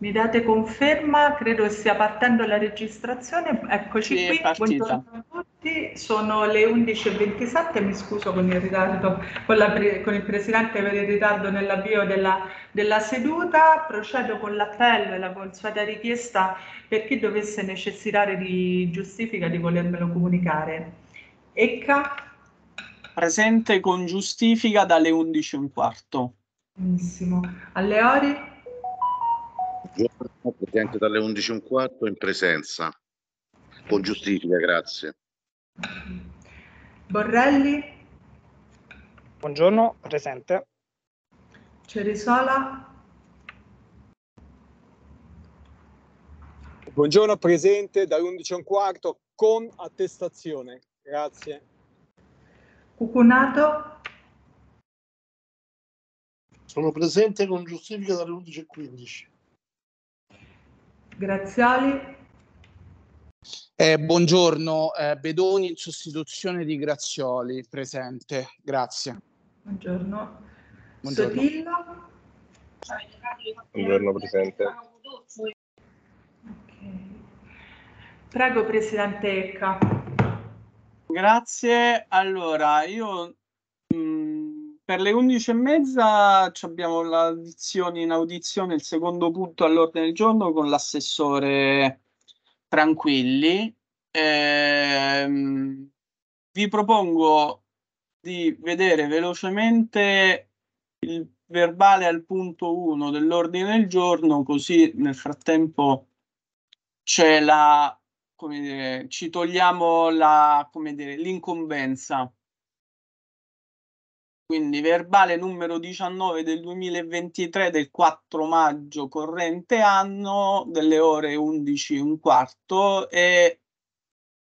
Mi date conferma? Credo che stia partendo la registrazione. Eccoci sì, qui. Buongiorno a tutti. Sono le 11.27. Mi scuso con il ritardo, con, la, con, il Presidente per il ritardo nell'avvio della, della, seduta. Procedo con l'appello e la consueta richiesta per chi dovesse necessitare di giustifica di volermelo comunicare. Ecca. Presente con giustifica dalle 11.15. Benissimo. Alle ore? Buongiorno, presente dalle 11.15 in presenza. Con giustifica, grazie. Borrelli. Buongiorno, presente. Ceresola. Buongiorno, presente dalle 11.15 con attestazione. Grazie. Cucunato. Sono presente con giustifica dalle 11.15. Grazioli. Eh, buongiorno, eh, Bedoni in sostituzione di Grazioli, presente, grazie. Buongiorno. buongiorno. Sotillo. Buongiorno, presente. Okay. Prego, Presidente Ecca. Grazie, allora io mh, mm, per le 11 e mezza abbiamo l'audizione in audizione, il secondo punto all'ordine del giorno con l'assessore Tranquilli. Ehm, vi propongo di vedere velocemente il verbale al punto 1 dell'ordine del giorno, così nel frattempo ce la, come dire, ci togliamo la, l'incombenza quindi verbale numero 19 del 2023 del 4 maggio corrente anno delle ore 11 e un quarto e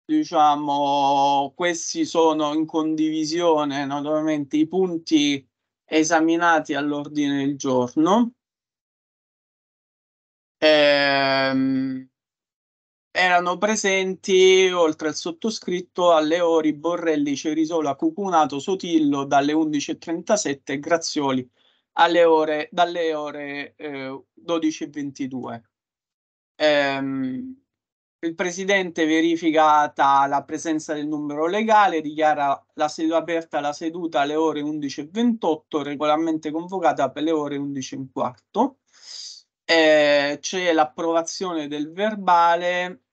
diciamo questi sono in condivisione naturalmente i punti esaminati all'ordine del giorno. Ehm, erano presenti, oltre al sottoscritto, alle ore Borrelli, Cerisola, Cucunato, Sotillo dalle 11.37 e Grazioli alle ore, dalle ore eh, 12.22. Ehm, il presidente, verificata la presenza del numero legale, dichiara la seduta aperta la seduta alle ore 11.28, regolarmente convocata per le ore 11.15. Eh, c'è l'approvazione del verbale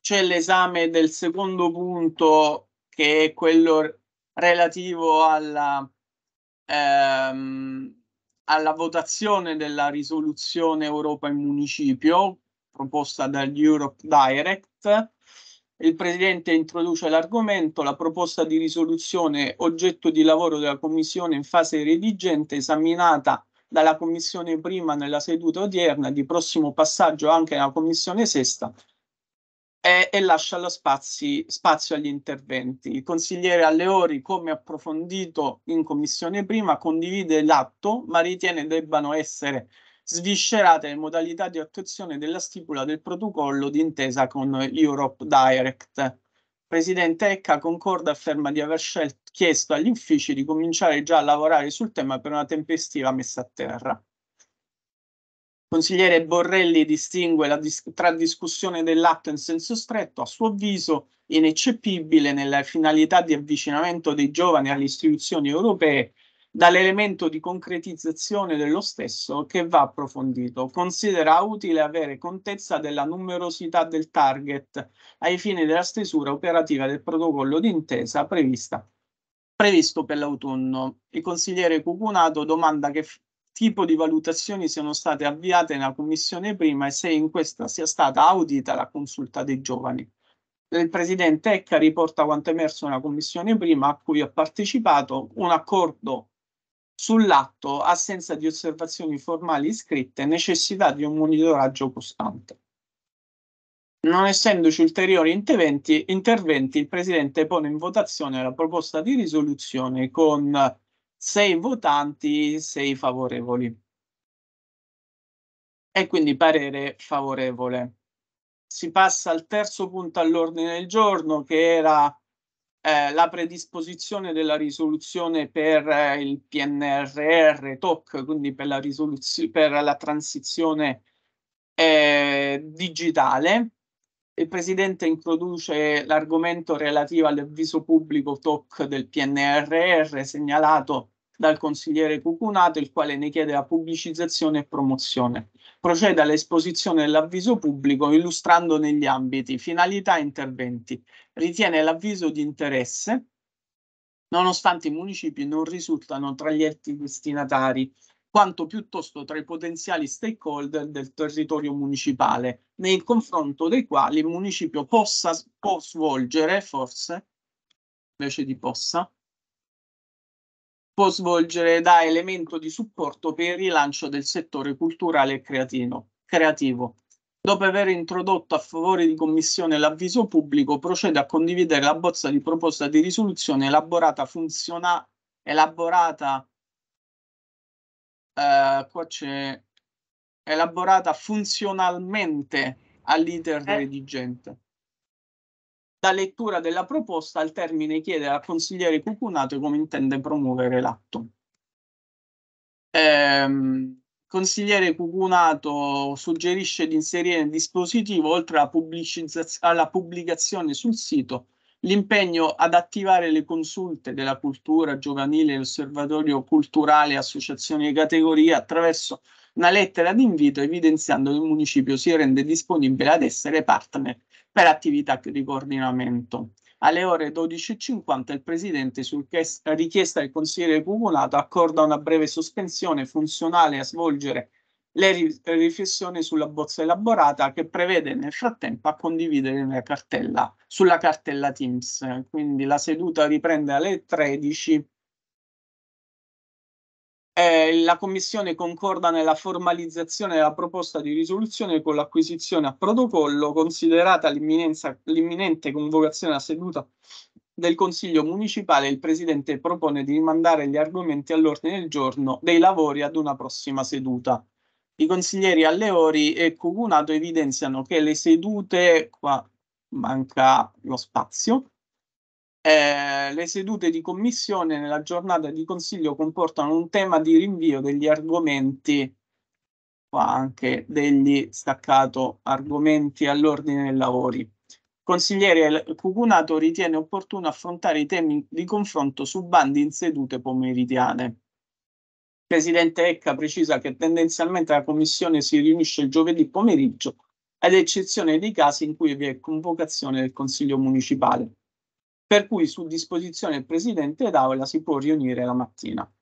c'è l'esame del secondo punto che è quello relativo alla, ehm, alla votazione della risoluzione Europa in municipio proposta dall'Europe Direct. Il Presidente introduce l'argomento, la proposta di risoluzione oggetto di lavoro della Commissione in fase redigente esaminata dalla Commissione prima nella seduta odierna, di prossimo passaggio anche alla Commissione sesta, e, e lascia spazi, spazio agli interventi. Il consigliere Alleori, come approfondito in commissione prima, condivide l'atto, ma ritiene debbano essere sviscerate le modalità di attuazione della stipula del protocollo d'intesa con Europe Direct. Presidente Ecca concorda afferma di aver scelto, chiesto agli uffici di cominciare già a lavorare sul tema per una tempestiva messa a terra. Consigliere Borrelli distingue dis- tra discussione dell'atto in senso stretto, a suo avviso ineccepibile nella finalità di avvicinamento dei giovani alle istituzioni europee, dall'elemento di concretizzazione dello stesso che va approfondito. Considera utile avere contezza della numerosità del target ai fini della stesura operativa del protocollo d'intesa prevista, previsto per l'autunno. Il consigliere Cucunato domanda che tipo di valutazioni siano state avviate nella commissione prima e se in questa sia stata audita la consulta dei giovani. Il presidente Ecca riporta quanto emerso nella commissione prima a cui ho partecipato un accordo sull'atto, assenza di osservazioni formali scritte necessità di un monitoraggio costante. Non essendoci ulteriori interventi, interventi, il Presidente pone in votazione la proposta di risoluzione con 6 votanti, 6 favorevoli. E quindi parere favorevole. Si passa al terzo punto all'ordine del giorno che era eh, la predisposizione della risoluzione per eh, il PNRR TOC, quindi per la, per la transizione eh, digitale il Presidente introduce l'argomento relativo all'avviso pubblico TOC del PNRR segnalato dal consigliere Cucunato, il quale ne chiede la pubblicizzazione e promozione. Procede all'esposizione dell'avviso pubblico illustrando negli ambiti finalità e interventi. Ritiene l'avviso di interesse, nonostante i municipi non risultano tra gli enti destinatari quanto piuttosto tra i potenziali stakeholder del territorio municipale, nel confronto dei quali il municipio possa, può svolgere, forse, invece di possa, può svolgere da elemento di supporto per il rilancio del settore culturale e creatino, creativo. Dopo aver introdotto a favore di commissione l'avviso pubblico, procede a condividere la bozza di proposta di risoluzione elaborata funziona elaborata eh, qua c'è elaborata funzionalmente all'iter eh. redigente. Da lettura della proposta al termine chiede al consigliere Cucunato come intende promuovere l'atto. Ehm, consigliere Cucunato suggerisce di inserire nel dispositivo, oltre alla, alla, pubblicazione sul sito, l'impegno ad attivare le consulte della cultura giovanile e l'osservatorio culturale associazioni di categoria attraverso una lettera d'invito evidenziando che il municipio si rende disponibile ad essere partner per attività di coordinamento. Alle ore 12.50 il Presidente, su richiesta del Consigliere Comunato, accorda una breve sospensione funzionale a svolgere le riflessioni sulla bozza elaborata che prevede nel frattempo a condividere la cartella, sulla cartella Teams. Quindi la seduta riprende alle 13. Eh, la Commissione concorda nella formalizzazione della proposta di risoluzione con l'acquisizione a protocollo, considerata l'imminente convocazione a seduta del Consiglio Municipale, il Presidente propone di rimandare gli argomenti all'ordine del giorno dei lavori ad una prossima seduta. I consiglieri Alleori e Cucunato evidenziano che le sedute, qua manca lo spazio, eh, le sedute di commissione nella giornata di consiglio comportano un tema di rinvio degli argomenti, qua anche degli staccato argomenti all'ordine dei lavori. Consigliere Cucunato ritiene opportuno affrontare i temi di confronto su bandi in sedute pomeridiane presidente Ecca precisa che tendenzialmente la commissione si riunisce il giovedì pomeriggio, ad eccezione dei casi in cui vi è convocazione del consiglio municipale, per cui su disposizione del presidente d'aula si può riunire la mattina.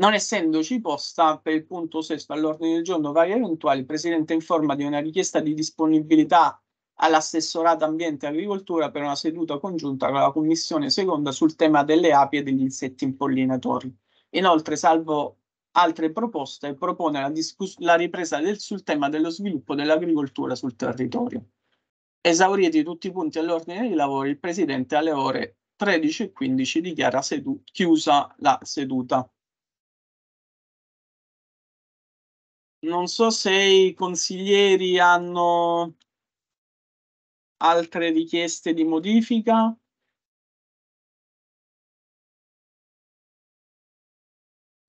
Non essendoci posta per il punto sesto all'ordine del giorno varie eventuali, il Presidente informa di una richiesta di disponibilità all'assessorato ambiente e agricoltura per una seduta congiunta con la Commissione seconda sul tema delle api e degli insetti impollinatori. Inoltre, salvo altre proposte, propone la, la ripresa del, sul tema dello sviluppo dell'agricoltura sul territorio. Esauriti tutti i punti all'ordine dei lavori, il Presidente alle ore 13.15 dichiara chiusa la seduta. Non so se i consiglieri hanno altre richieste di modifica.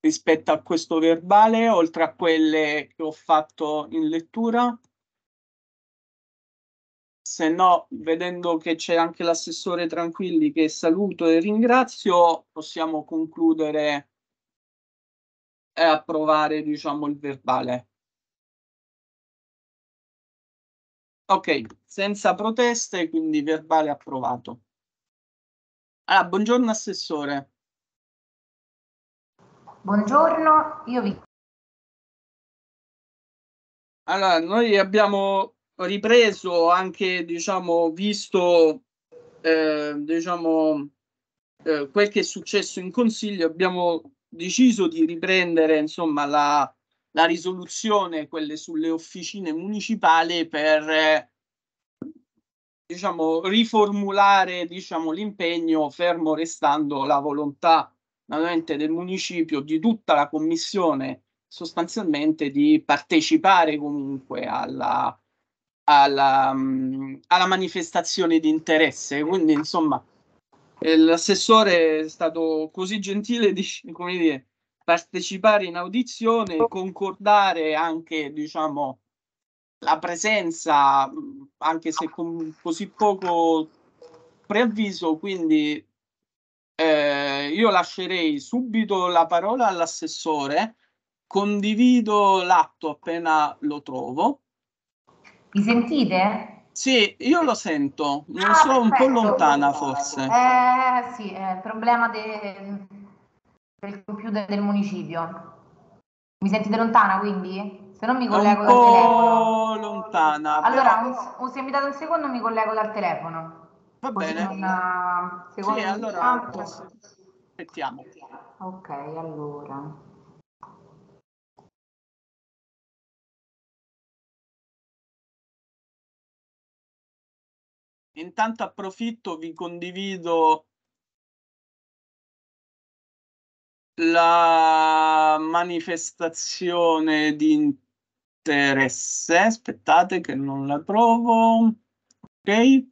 rispetto a questo verbale, oltre a quelle che ho fatto in lettura. Se no, vedendo che c'è anche l'assessore Tranquilli che saluto e ringrazio, possiamo concludere e approvare diciamo, il verbale. Ok, senza proteste, quindi verbale approvato. Allora, ah, buongiorno assessore. Buongiorno, io vi... Allora, noi abbiamo ripreso anche, diciamo, visto, eh, diciamo, eh, quel che è successo in Consiglio, abbiamo deciso di riprendere, insomma, la, la risoluzione, quelle sulle officine municipali per... Eh, diciamo, riformulare diciamo, l'impegno fermo restando la volontà naturalmente del municipio, di tutta la commissione sostanzialmente di partecipare comunque alla, alla, alla manifestazione di interesse. Quindi insomma eh, l'assessore è stato così gentile di come dire, partecipare in audizione, concordare anche diciamo la presenza, anche se con così poco preavviso, quindi eh, io lascerei subito la parola all'assessore, condivido l'atto appena lo trovo. Mi sentite? Sì, io lo sento, non ah, sono perfetto, un po' lontana forse. Eh sì, è il problema de... del computer del municipio. Mi sentite lontana quindi? Se non mi collego dal telefono. lontana. Allora, però... un, un, se mi date un secondo mi collego dal telefono. Va bene. Una... Sì, allora altro. aspettiamo. Ok, allora. Intanto approfitto, vi condivido la manifestazione di interesse. Aspettate che non la trovo. Ok.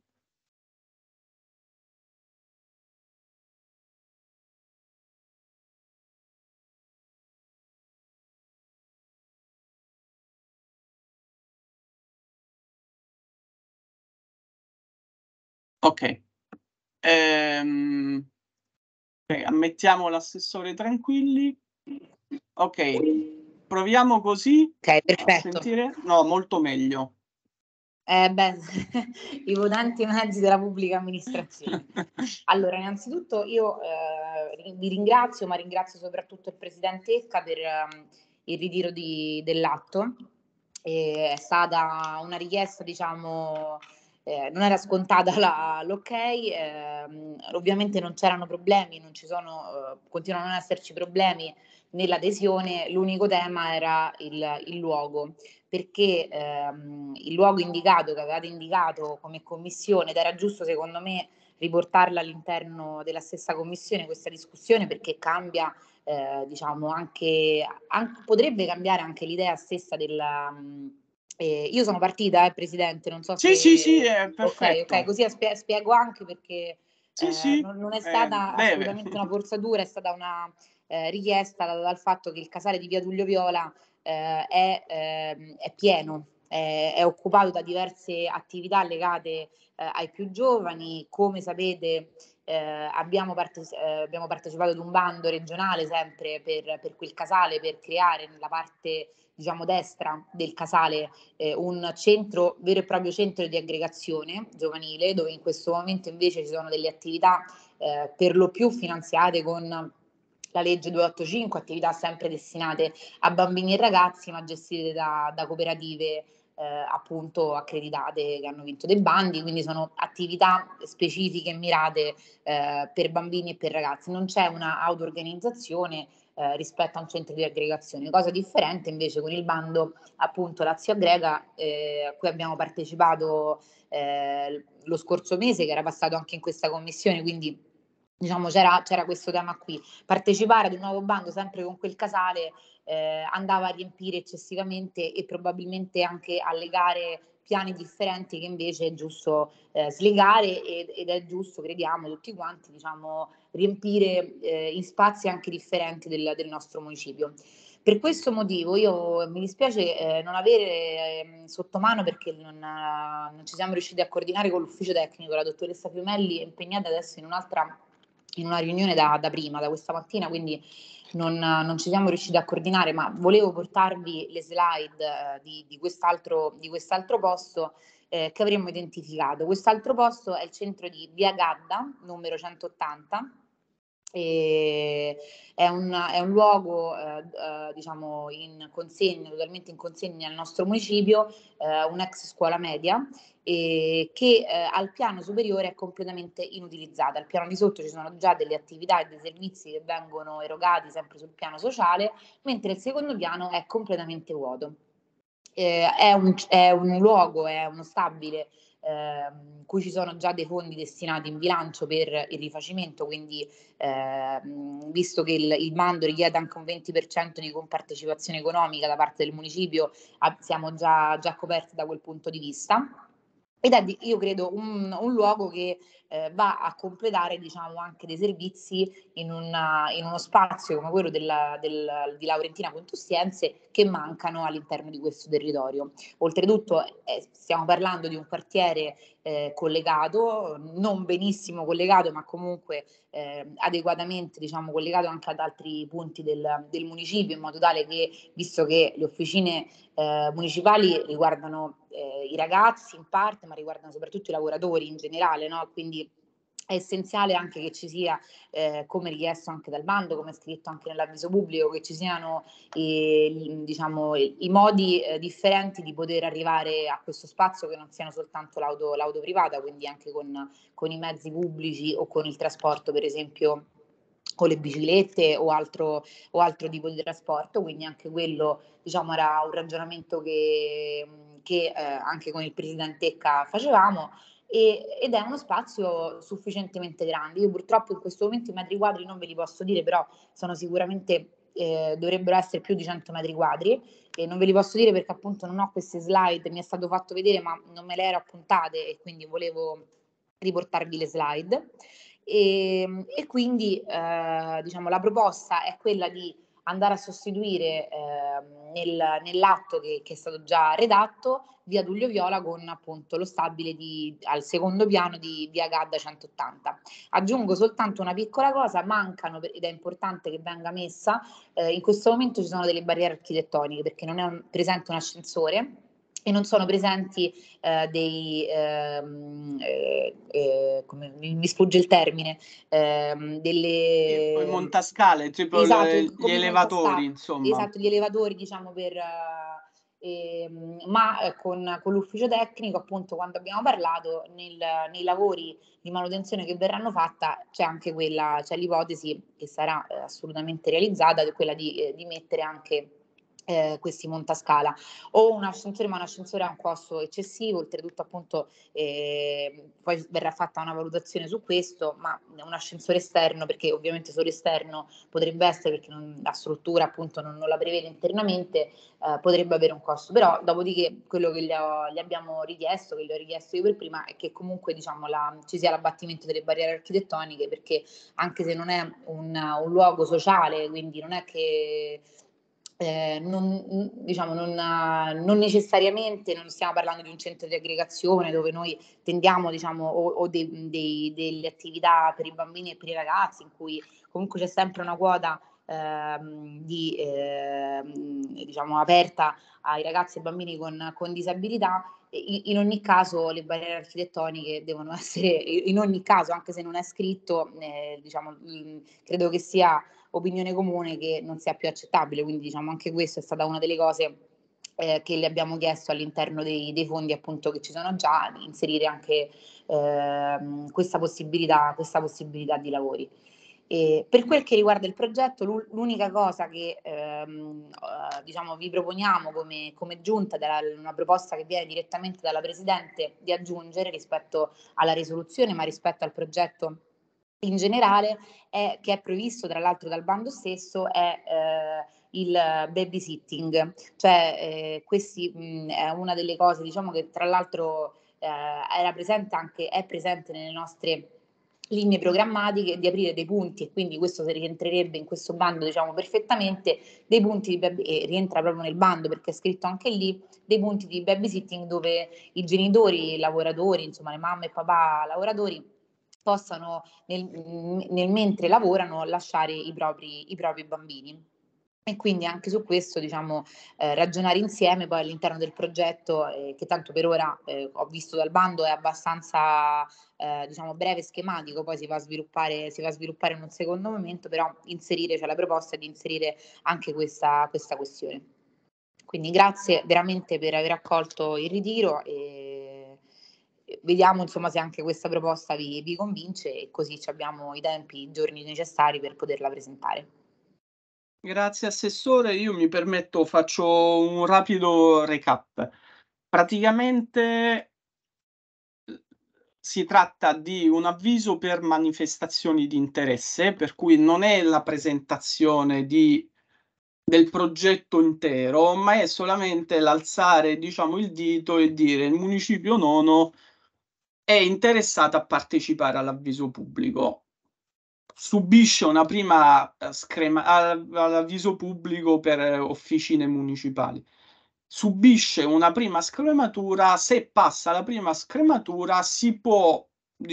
Ok. Ehm, okay, ammettiamo l'assessore tranquilli. Ok, proviamo così. Ok, perfetto. No, molto meglio. Eh beh, i votanti mezzi della pubblica amministrazione. Allora, innanzitutto io eh, vi ringrazio, ma ringrazio soprattutto il Presidente Esca per um, il ritiro di, dell'atto. è stata una richiesta, diciamo, eh, non era scontata la, l'ok, ehm, ovviamente non c'erano problemi, non ci sono, eh, continuano a non esserci problemi nell'adesione, l'unico tema era il, il luogo, perché ehm, il luogo indicato, che avevate indicato come commissione, ed era giusto secondo me riportarla all'interno della stessa commissione questa discussione perché cambia eh, diciamo anche, anche, potrebbe cambiare anche l'idea stessa della, mh, eh, io sono partita, eh, Presidente, non so sì, se... Sì, sì, è perfetto. Ok, ok, così spiego anche perché sì, eh, sì. Non, non, è eh, stata assolutamente una forzatura, è stata una eh, richiesta dal, dal, fatto che il casale di Via Tullio Viola è, ehm, è pieno, è occupato da diverse attività legate eh, ai più giovani. Come sapete, eh, abbiamo, parte- eh, abbiamo, partecipato ad un bando regionale sempre per, per, quel casale, per creare nella parte diciamo destra del casale eh, un centro, vero e proprio centro di aggregazione giovanile, dove in questo momento invece ci sono delle attività eh, per lo più finanziate con la legge 285, attività sempre destinate a bambini e ragazzi, ma gestite da, da cooperative eh, appunto accreditate che hanno vinto dei bandi, quindi sono attività specifiche e mirate eh, per bambini e per ragazzi, non c'è una auto-organizzazione eh, rispetto a un centro di aggregazione, cosa differente invece con il bando appunto Lazio Aggrega eh, a cui abbiamo partecipato eh, lo scorso mese che era passato anche in questa commissione, quindi diciamo c'era, c'era, questo tema qui. Partecipare ad un nuovo bando sempre con quel casale eh, andava a riempire eccessivamente e probabilmente anche a legare piani differenti che invece è giusto eh, slegare ed, ed, è giusto, crediamo tutti quanti, diciamo, riempire eh, in spazi anche differenti del, del, nostro municipio. Per questo motivo io mi dispiace eh, non avere ehm, sotto mano perché non, non ci siamo riusciti a coordinare con l'ufficio tecnico, la dottoressa Piumelli è impegnata adesso in un'altra in una riunione da, da prima, da questa mattina, quindi non, non, ci siamo riusciti a coordinare, ma volevo portarvi le slide eh, di, di, quest'altro, di quest'altro, posto eh, che avremmo identificato. Quest'altro posto è il centro di Via Gadda, numero 180, e è, un, è un luogo eh, eh, diciamo in consegna, totalmente in consegna al nostro municipio, eh, un'ex scuola media eh, che al piano superiore è completamente inutilizzata. Al piano di sotto ci sono già delle attività e dei servizi che vengono erogati sempre sul piano sociale, mentre il secondo piano è completamente vuoto. Eh, è un, è, un, luogo, è uno stabile ehm, cui ci sono già dei fondi destinati in bilancio per il rifacimento, quindi ehm, visto che il, il, bando richiede anche un 20% di compartecipazione economica da parte del municipio, a, siamo già, già coperti da quel punto di vista. Ed è, io credo, un, un luogo che eh, va a completare diciamo, anche dei servizi in, una, in uno spazio come quello della, del, di Laurentina Contustiense che mancano all'interno di questo territorio. Oltretutto eh, stiamo parlando di un quartiere eh, collegato, non benissimo collegato, ma comunque eh, adeguatamente diciamo, collegato anche ad altri punti del, del, municipio, in modo tale che, visto che le officine eh, municipali riguardano eh, i ragazzi in parte, ma riguardano soprattutto i lavoratori in generale, no? quindi è essenziale anche che ci sia, eh, come richiesto anche dal bando, come scritto anche nell'avviso pubblico, che ci siano eh, diciamo, i modi eh, differenti di poter arrivare a questo spazio che non siano soltanto l'auto, l'auto privata, quindi anche con, con i mezzi pubblici o con il trasporto, per esempio con le biciclette o altro, o altro, tipo di trasporto, quindi anche quello diciamo, era un ragionamento che, che eh, anche con il presidente Tecca facevamo e, ed è uno spazio sufficientemente grande. Io purtroppo in questo momento i metri quadri non ve li posso dire, però sono sicuramente eh, dovrebbero essere più di 100 metri quadri e non ve li posso dire perché appunto non ho queste slide, mi è stato fatto vedere ma non me le ero appuntate e quindi volevo riportarvi le slide. E, e quindi eh, diciamo la proposta è quella di andare a sostituire eh, nel, nell'atto che, che, è stato già redatto via Duglio Viola con appunto lo stabile di, al secondo piano di via Gadda 180. Aggiungo soltanto una piccola cosa, mancano, ed è importante che venga messa, eh, in questo momento ci sono delle barriere architettoniche perché non è un, presente un ascensore e non sono presenti eh, dei, ehm, eh, eh, come mi sfugge il termine, ehm, delle... Il montascale, tipo esatto, gli elevatori, montascale. insomma. Esatto, gli elevatori, diciamo, per... Uh, Ehm, eh, ma con, con, l'ufficio tecnico, appunto, quando abbiamo parlato, nel, nei lavori di manutenzione che verranno fatta c'è anche quella, c'è l'ipotesi che sarà eh, assolutamente realizzata, quella di, eh, di mettere anche eh, questi montascala o un ascensore ma un ascensore ha un costo eccessivo oltretutto appunto eh, poi verrà fatta una valutazione su questo ma un ascensore esterno perché ovviamente solo esterno potrebbe essere perché non, la struttura appunto non, non la prevede internamente eh, potrebbe avere un costo però dopodiché quello che gli, ho, gli, abbiamo richiesto che gli ho richiesto io per prima è che comunque diciamo la, ci sia l'abbattimento delle barriere architettoniche perché anche se non è un, un luogo sociale quindi non è che eh, non, diciamo, non, eh, non, necessariamente non stiamo parlando di un centro di aggregazione dove noi tendiamo diciamo, o, o dei, dei, delle attività per i bambini e per i ragazzi in cui comunque c'è sempre una quota ehm, di, eh, diciamo, aperta ai ragazzi e bambini con, con disabilità in ogni caso le barriere architettoniche devono essere, in ogni caso, anche se non è scritto, eh, diciamo, credo che sia opinione comune che non sia più accettabile. Quindi diciamo anche questa è stata una delle cose eh, che le abbiamo chiesto all'interno dei, dei, fondi appunto che ci sono già, di inserire anche eh, questa, possibilità, questa possibilità di lavori. E per quel che riguarda il progetto, l'unica cosa che ehm, eh, diciamo, vi proponiamo come, come giunta, una proposta che viene direttamente dalla Presidente di aggiungere rispetto alla risoluzione, ma rispetto al progetto in generale, è, che è previsto tra l'altro dal bando stesso, è eh, il babysitting. Cioè, eh, questi è una delle cose, diciamo, che tra l'altro eh, era presente anche, è presente nelle nostre linee programmatiche di aprire dei punti e quindi questo rientrerebbe in questo bando diciamo perfettamente dei punti di baby, eh, rientra proprio nel bando perché è scritto anche lì dei punti di babysitting dove i genitori i lavoratori insomma le mamme e papà lavoratori possano nel, nel mentre lavorano lasciare i propri, i propri bambini. E quindi anche su questo diciamo, eh, ragionare insieme poi all'interno del progetto eh, che tanto per ora eh, ho visto dal bando è abbastanza eh, diciamo, breve e schematico, poi si va, a sviluppare, si va a sviluppare in un secondo momento, però inserire, cioè la proposta di inserire anche questa, questa questione. Quindi grazie veramente per aver accolto il ritiro. E vediamo insomma se anche questa proposta vi, vi convince e così abbiamo i tempi, i giorni necessari per poterla presentare. Grazie Assessore, io mi permetto, faccio un rapido recap. Praticamente si tratta di un avviso per manifestazioni di interesse, per cui non è la presentazione di, del progetto intero, ma è solamente l'alzare diciamo, il dito e dire il municipio nono è interessata a partecipare all'avviso pubblico. Subisce una prima eh, screma all'avviso pubblico per eh, officine municipali. Subisce una prima scrematura. Se passa la prima scrematura, si può,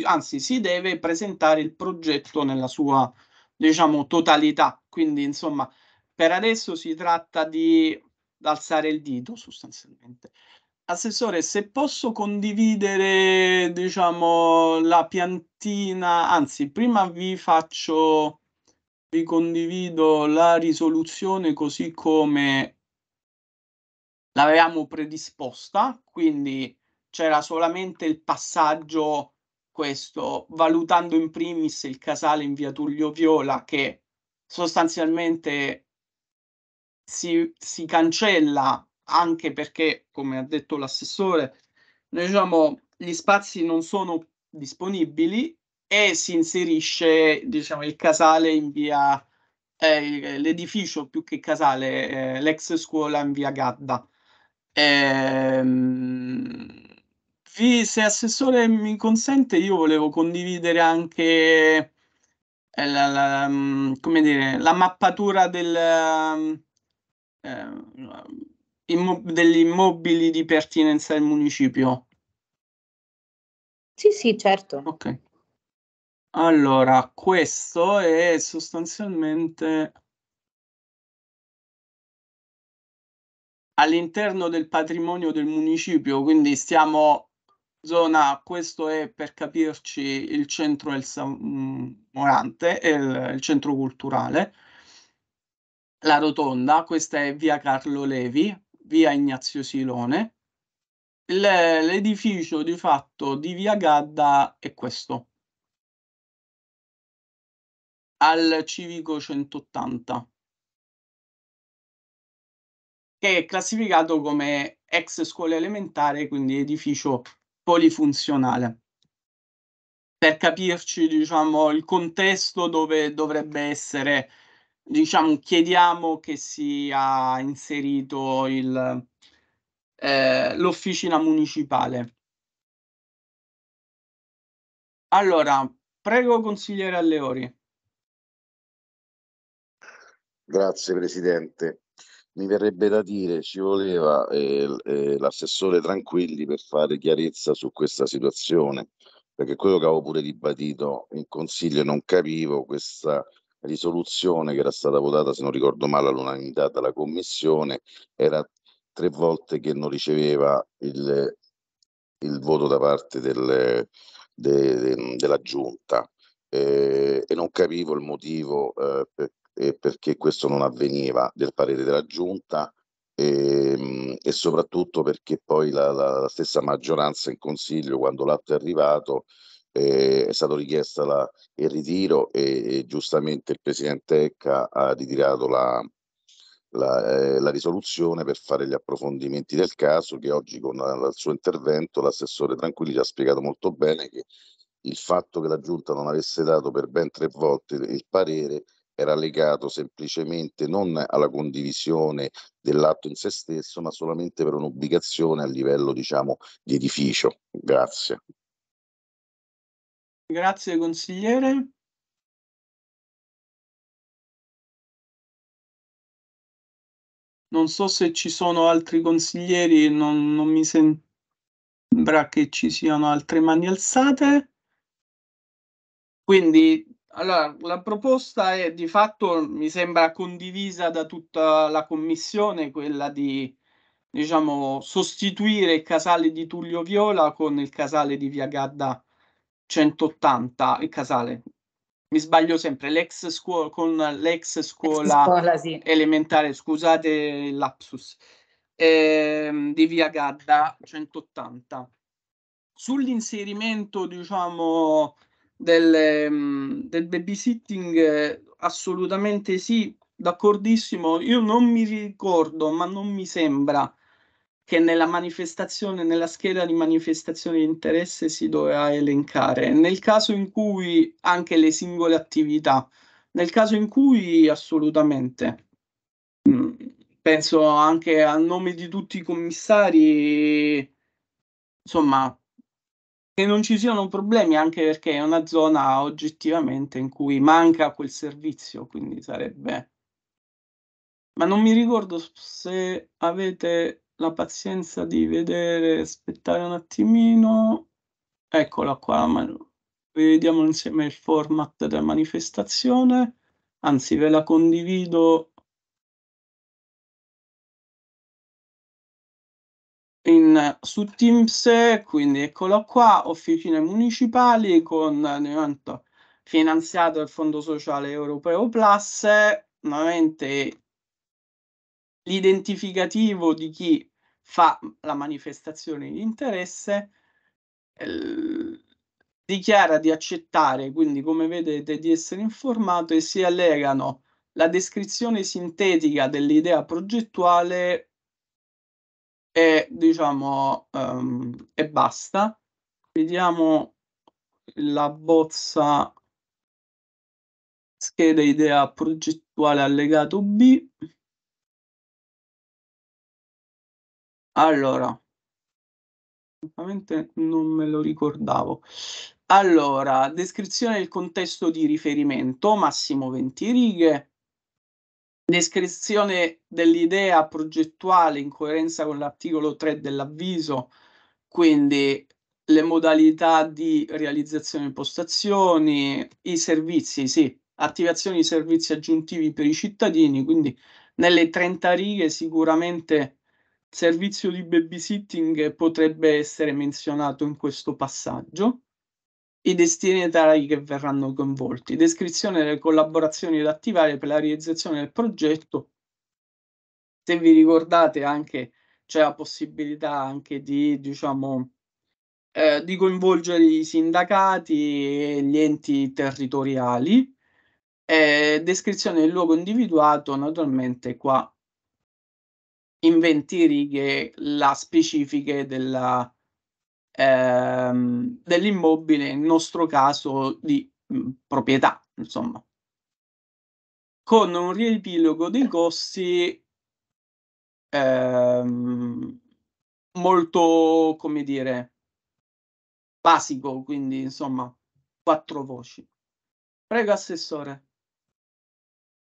anzi, si deve presentare il progetto nella sua, diciamo, totalità. Quindi, insomma, per adesso si tratta di alzare il dito sostanzialmente Assessore, se posso condividere, diciamo, la piantina, anzi, prima vi faccio, vi condivido la risoluzione così come l'avevamo predisposta, quindi c'era solamente il passaggio questo, valutando in primis il casale in via Tullio Viola che sostanzialmente si, si cancella anche perché, come ha detto l'assessore, diciamo gli spazi non sono disponibili e si inserisce diciamo, il casale in via, eh, l'edificio più che casale, eh, l'ex scuola in via Gadda. Ehm, se assessore mi consente, io volevo condividere anche eh, la, la, mm, dire, la mappatura del... Eh, immob- degli immobili di pertinenza del municipio? Sì, sì, certo. Ok. Allora, questo è sostanzialmente all'interno del patrimonio del municipio, quindi stiamo zona, questo è per capirci il centro del Morante, mm, il, il centro culturale, la rotonda, questa è via Carlo Levi, via Ignazio Silone. l'edificio di fatto di via Gadda è questo, al civico 180, che è classificato come ex scuola elementare, quindi edificio polifunzionale. Per capirci, diciamo, il contesto dove dovrebbe essere diciamo, chiediamo che sia inserito il, eh, l'officina municipale. Allora, prego consigliere Alleori. Grazie Presidente. Mi verrebbe da dire, ci voleva eh, eh l'assessore Tranquilli per fare chiarezza su questa situazione, perché quello che avevo pure ribadito in consiglio non capivo questa risoluzione che era stata votata, se non ricordo male, all'unanimità dalla Commissione, era tre volte che non riceveva il, il voto da parte del, de, de, della Giunta eh, e non capivo il motivo eh, per, eh, perché questo non avveniva del parere della Giunta e, ehm, e soprattutto perché poi la, la, la stessa maggioranza in Consiglio, quando l'atto è arrivato, eh, è stato richiesto la, il ritiro e, e, giustamente il presidente Ecca ha ritirato la, la, eh, la, risoluzione per fare gli approfondimenti del caso che oggi con eh, il suo intervento l'assessore Tranquilli ci ha spiegato molto bene che il fatto che la giunta non avesse dato per ben tre volte il parere era legato semplicemente non alla condivisione dell'atto in se stesso, ma solamente per un'ubicazione a livello diciamo, di edificio. Grazie. Grazie consigliere. Non so se ci sono altri consiglieri, non, non mi sembra che ci siano altre mani alzate. Quindi allora, la proposta è di fatto, mi sembra condivisa da tutta la commissione, quella di diciamo, sostituire il casale di Tullio Viola con il casale di Via Gadda 180 il Casale. Mi sbaglio sempre, l'ex scuola con l'ex scuola, scuola sì. elementare, scusate il lapsus, ehm, di via Gadda 180. Sull'inserimento, diciamo, del, mm, del babysitting, assolutamente sì, d'accordissimo. Io non mi ricordo, ma non mi sembra che nella manifestazione, nella scheda di manifestazione di interesse si dovrà elencare, nel caso in cui anche le singole attività, nel caso in cui assolutamente. Mm, penso anche a nome di tutti i commissari, insomma, che non ci siano problemi anche perché è una zona oggettivamente in cui manca quel servizio, quindi sarebbe... Ma non mi ricordo se avete la pazienza di vedere, aspettare un attimino, eccola qua, ma vediamo insieme il format della manifestazione, anzi ve la condivido in, eh, su Teams, quindi eccola qua, officine municipali con eh, finanziato il Fondo Sociale Europeo Plus, nuovamente l'identificativo di chi fa la manifestazione di interesse eh, dichiara di accettare, quindi come vedete, di essere informato e si allegano la descrizione sintetica dell'idea progettuale e diciamo um, e basta. Vediamo la bozza scheda idea progettuale allegato B. Allora, francamente non me lo ricordavo. Allora, descrizione del contesto di riferimento, massimo 20 righe. Descrizione dell'idea progettuale in coerenza con l'articolo 3 dell'avviso, quindi le modalità di realizzazione impostazioni, i servizi, sì, attivazione di servizi aggiuntivi per i cittadini, quindi nelle 30 righe sicuramente servizio di babysitting potrebbe essere menzionato in questo passaggio, i destinatari che verranno coinvolti, descrizione delle collaborazioni da attivare per la realizzazione del progetto. Se vi ricordate anche c'è la possibilità anche di, diciamo, eh, di coinvolgere i sindacati e gli enti territoriali. Eh, descrizione del luogo individuato, naturalmente qua in 20 righe la specifica della, ehm, dell'immobile, nel nostro caso di mh, mm, proprietà, insomma. Con un riepilogo dei costi ehm, molto, come dire, basico, quindi insomma, quattro voci. Prego, assessore.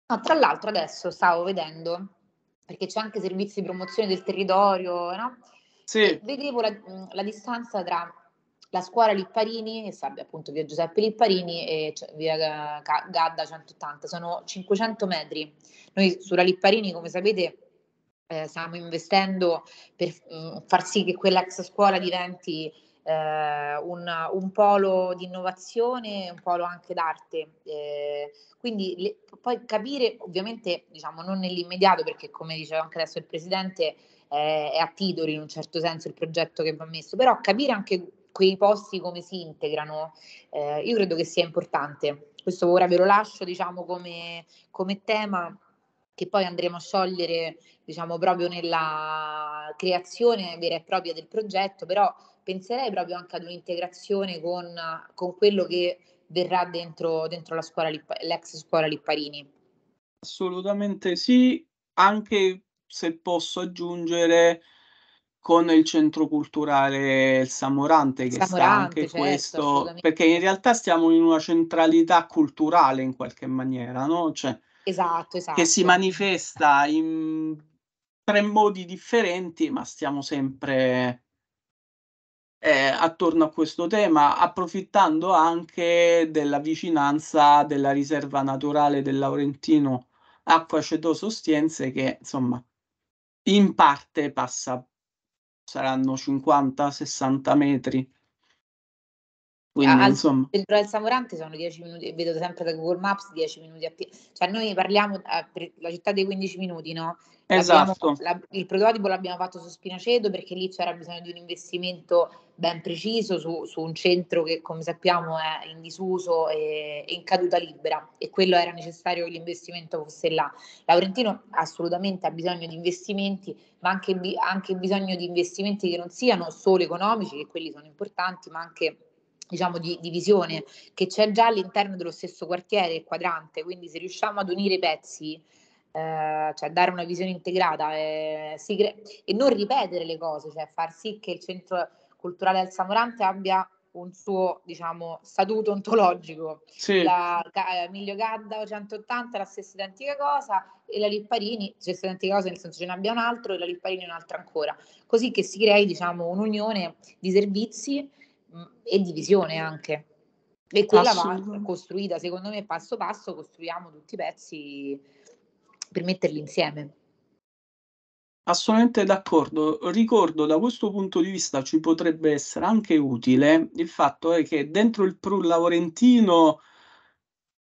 No, ah, tra l'altro adesso stavo vedendo perché c'è anche servizio di promozione del territorio, no? Sì. vedevo la, la, distanza tra la scuola Lipparini, che sabbia appunto via Giuseppe Lipparini e cioè, via eh, Gadda 180, sono 500 metri. Noi sulla Lipparini, come sapete, eh, stiamo investendo per mh, far sì che quell'ex scuola diventi eh, un, un, polo di innovazione, un polo anche d'arte. Eh, quindi le, poi capire, ovviamente, diciamo, non nell'immediato, perché come diceva anche adesso il Presidente, eh, è a titoli in un certo senso il progetto che va messo, però capire anche quei posti come si integrano, eh, io credo che sia importante. Questo ora ve lo lascio diciamo, come, come tema che poi andremo a sciogliere diciamo, proprio nella creazione vera e propria del progetto, però penserei proprio anche ad un'integrazione con, con quello che verrà dentro, dentro la scuola, l'ex scuola Lipparini. Assolutamente sì, anche se posso aggiungere con il centro culturale il Samorante, che Samorante, sta anche certo, questo, perché in realtà stiamo in una centralità culturale in qualche maniera, no? Cioè, esatto, esatto. Che si esatto. manifesta in tre modi differenti, ma stiamo sempre eh, attorno a questo tema, approfittando anche della vicinanza della riserva naturale del Laurentino acqua acetoso Stienze che insomma in parte passa saranno 50-60 metri quindi, ah, insomma... Dentro El Samorante sono 10 minuti, vedo sempre da Google Maps 10 minuti a piedi. Cioè noi parliamo eh, per la città dei 15 minuti, no? Esatto. La, il prototipo l'abbiamo fatto su Spinaceto perché lì c'era bisogno di un investimento ben preciso su, su un centro che come sappiamo è in disuso e, e, in caduta libera e quello era necessario che l'investimento fosse là. Laurentino assolutamente ha bisogno di investimenti, ma anche, anche bisogno di investimenti che non siano solo economici, che quelli sono importanti, ma anche diciamo, di, di, visione che c'è già all'interno dello stesso quartiere, il quadrante, quindi se riusciamo ad unire i pezzi, eh, cioè dare una visione integrata eh, cre- e non ripetere le cose, cioè far sì che il centro culturale del Samorante abbia un suo diciamo, statuto ontologico. Sì. La eh, Emilio Gadda 180 la stessa identica cosa e la Lipparini, stessa identica cosa nel senso ce n'abbia un altro e la Lipparini un'altra ancora, così che si crei diciamo, un'unione di servizi e divisione anche. E quella va costruita, secondo me, passo passo, costruiamo tutti i pezzi per metterli insieme. Assolutamente d'accordo. Ricordo da questo punto di vista ci potrebbe essere anche utile il fatto è eh, che dentro il PRU Laurentino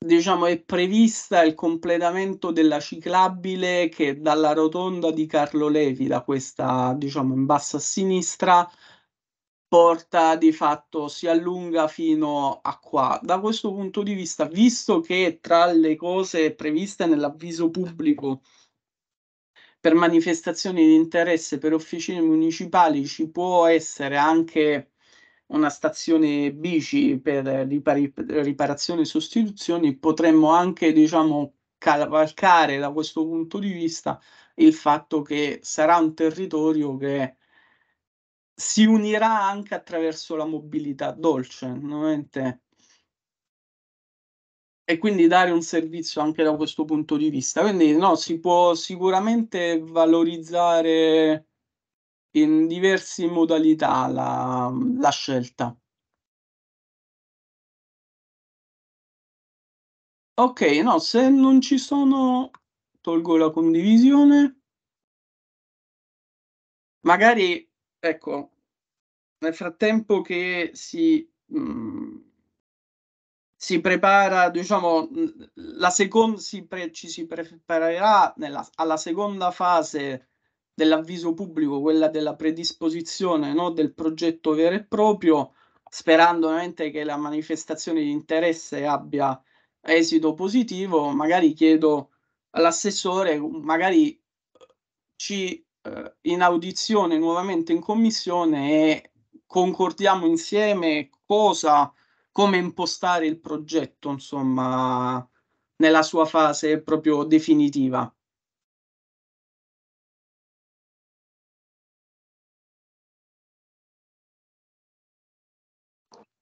diciamo è prevista il completamento della ciclabile che dalla rotonda di Carlo Levi da questa diciamo in basso a sinistra porta di fatto si allunga fino a qua. Da questo punto di vista, visto che tra le cose previste nell'avviso pubblico per manifestazioni di interesse per officine municipali ci può essere anche una stazione bici per ripari- riparazione e sostituzioni, potremmo anche, diciamo, cavalcare da questo punto di vista il fatto che sarà un territorio che si unirà anche attraverso la mobilità dolce, ovviamente. E quindi dare un servizio anche da questo punto di vista. Quindi no, si può sicuramente valorizzare in diverse modalità la, la scelta. Ok, no, se non ci sono, tolgo la condivisione. Magari ecco, nel frattempo che si, mh, mm, si prepara, diciamo, la seconda, si pre, ci si preparerà nella, alla seconda fase dell'avviso pubblico, quella della predisposizione no, del progetto vero e proprio, sperando ovviamente che la manifestazione di interesse abbia esito positivo, magari chiedo all'assessore, magari ci eh, in audizione nuovamente in commissione e concordiamo insieme cosa, come impostare il progetto, insomma, nella sua fase proprio definitiva.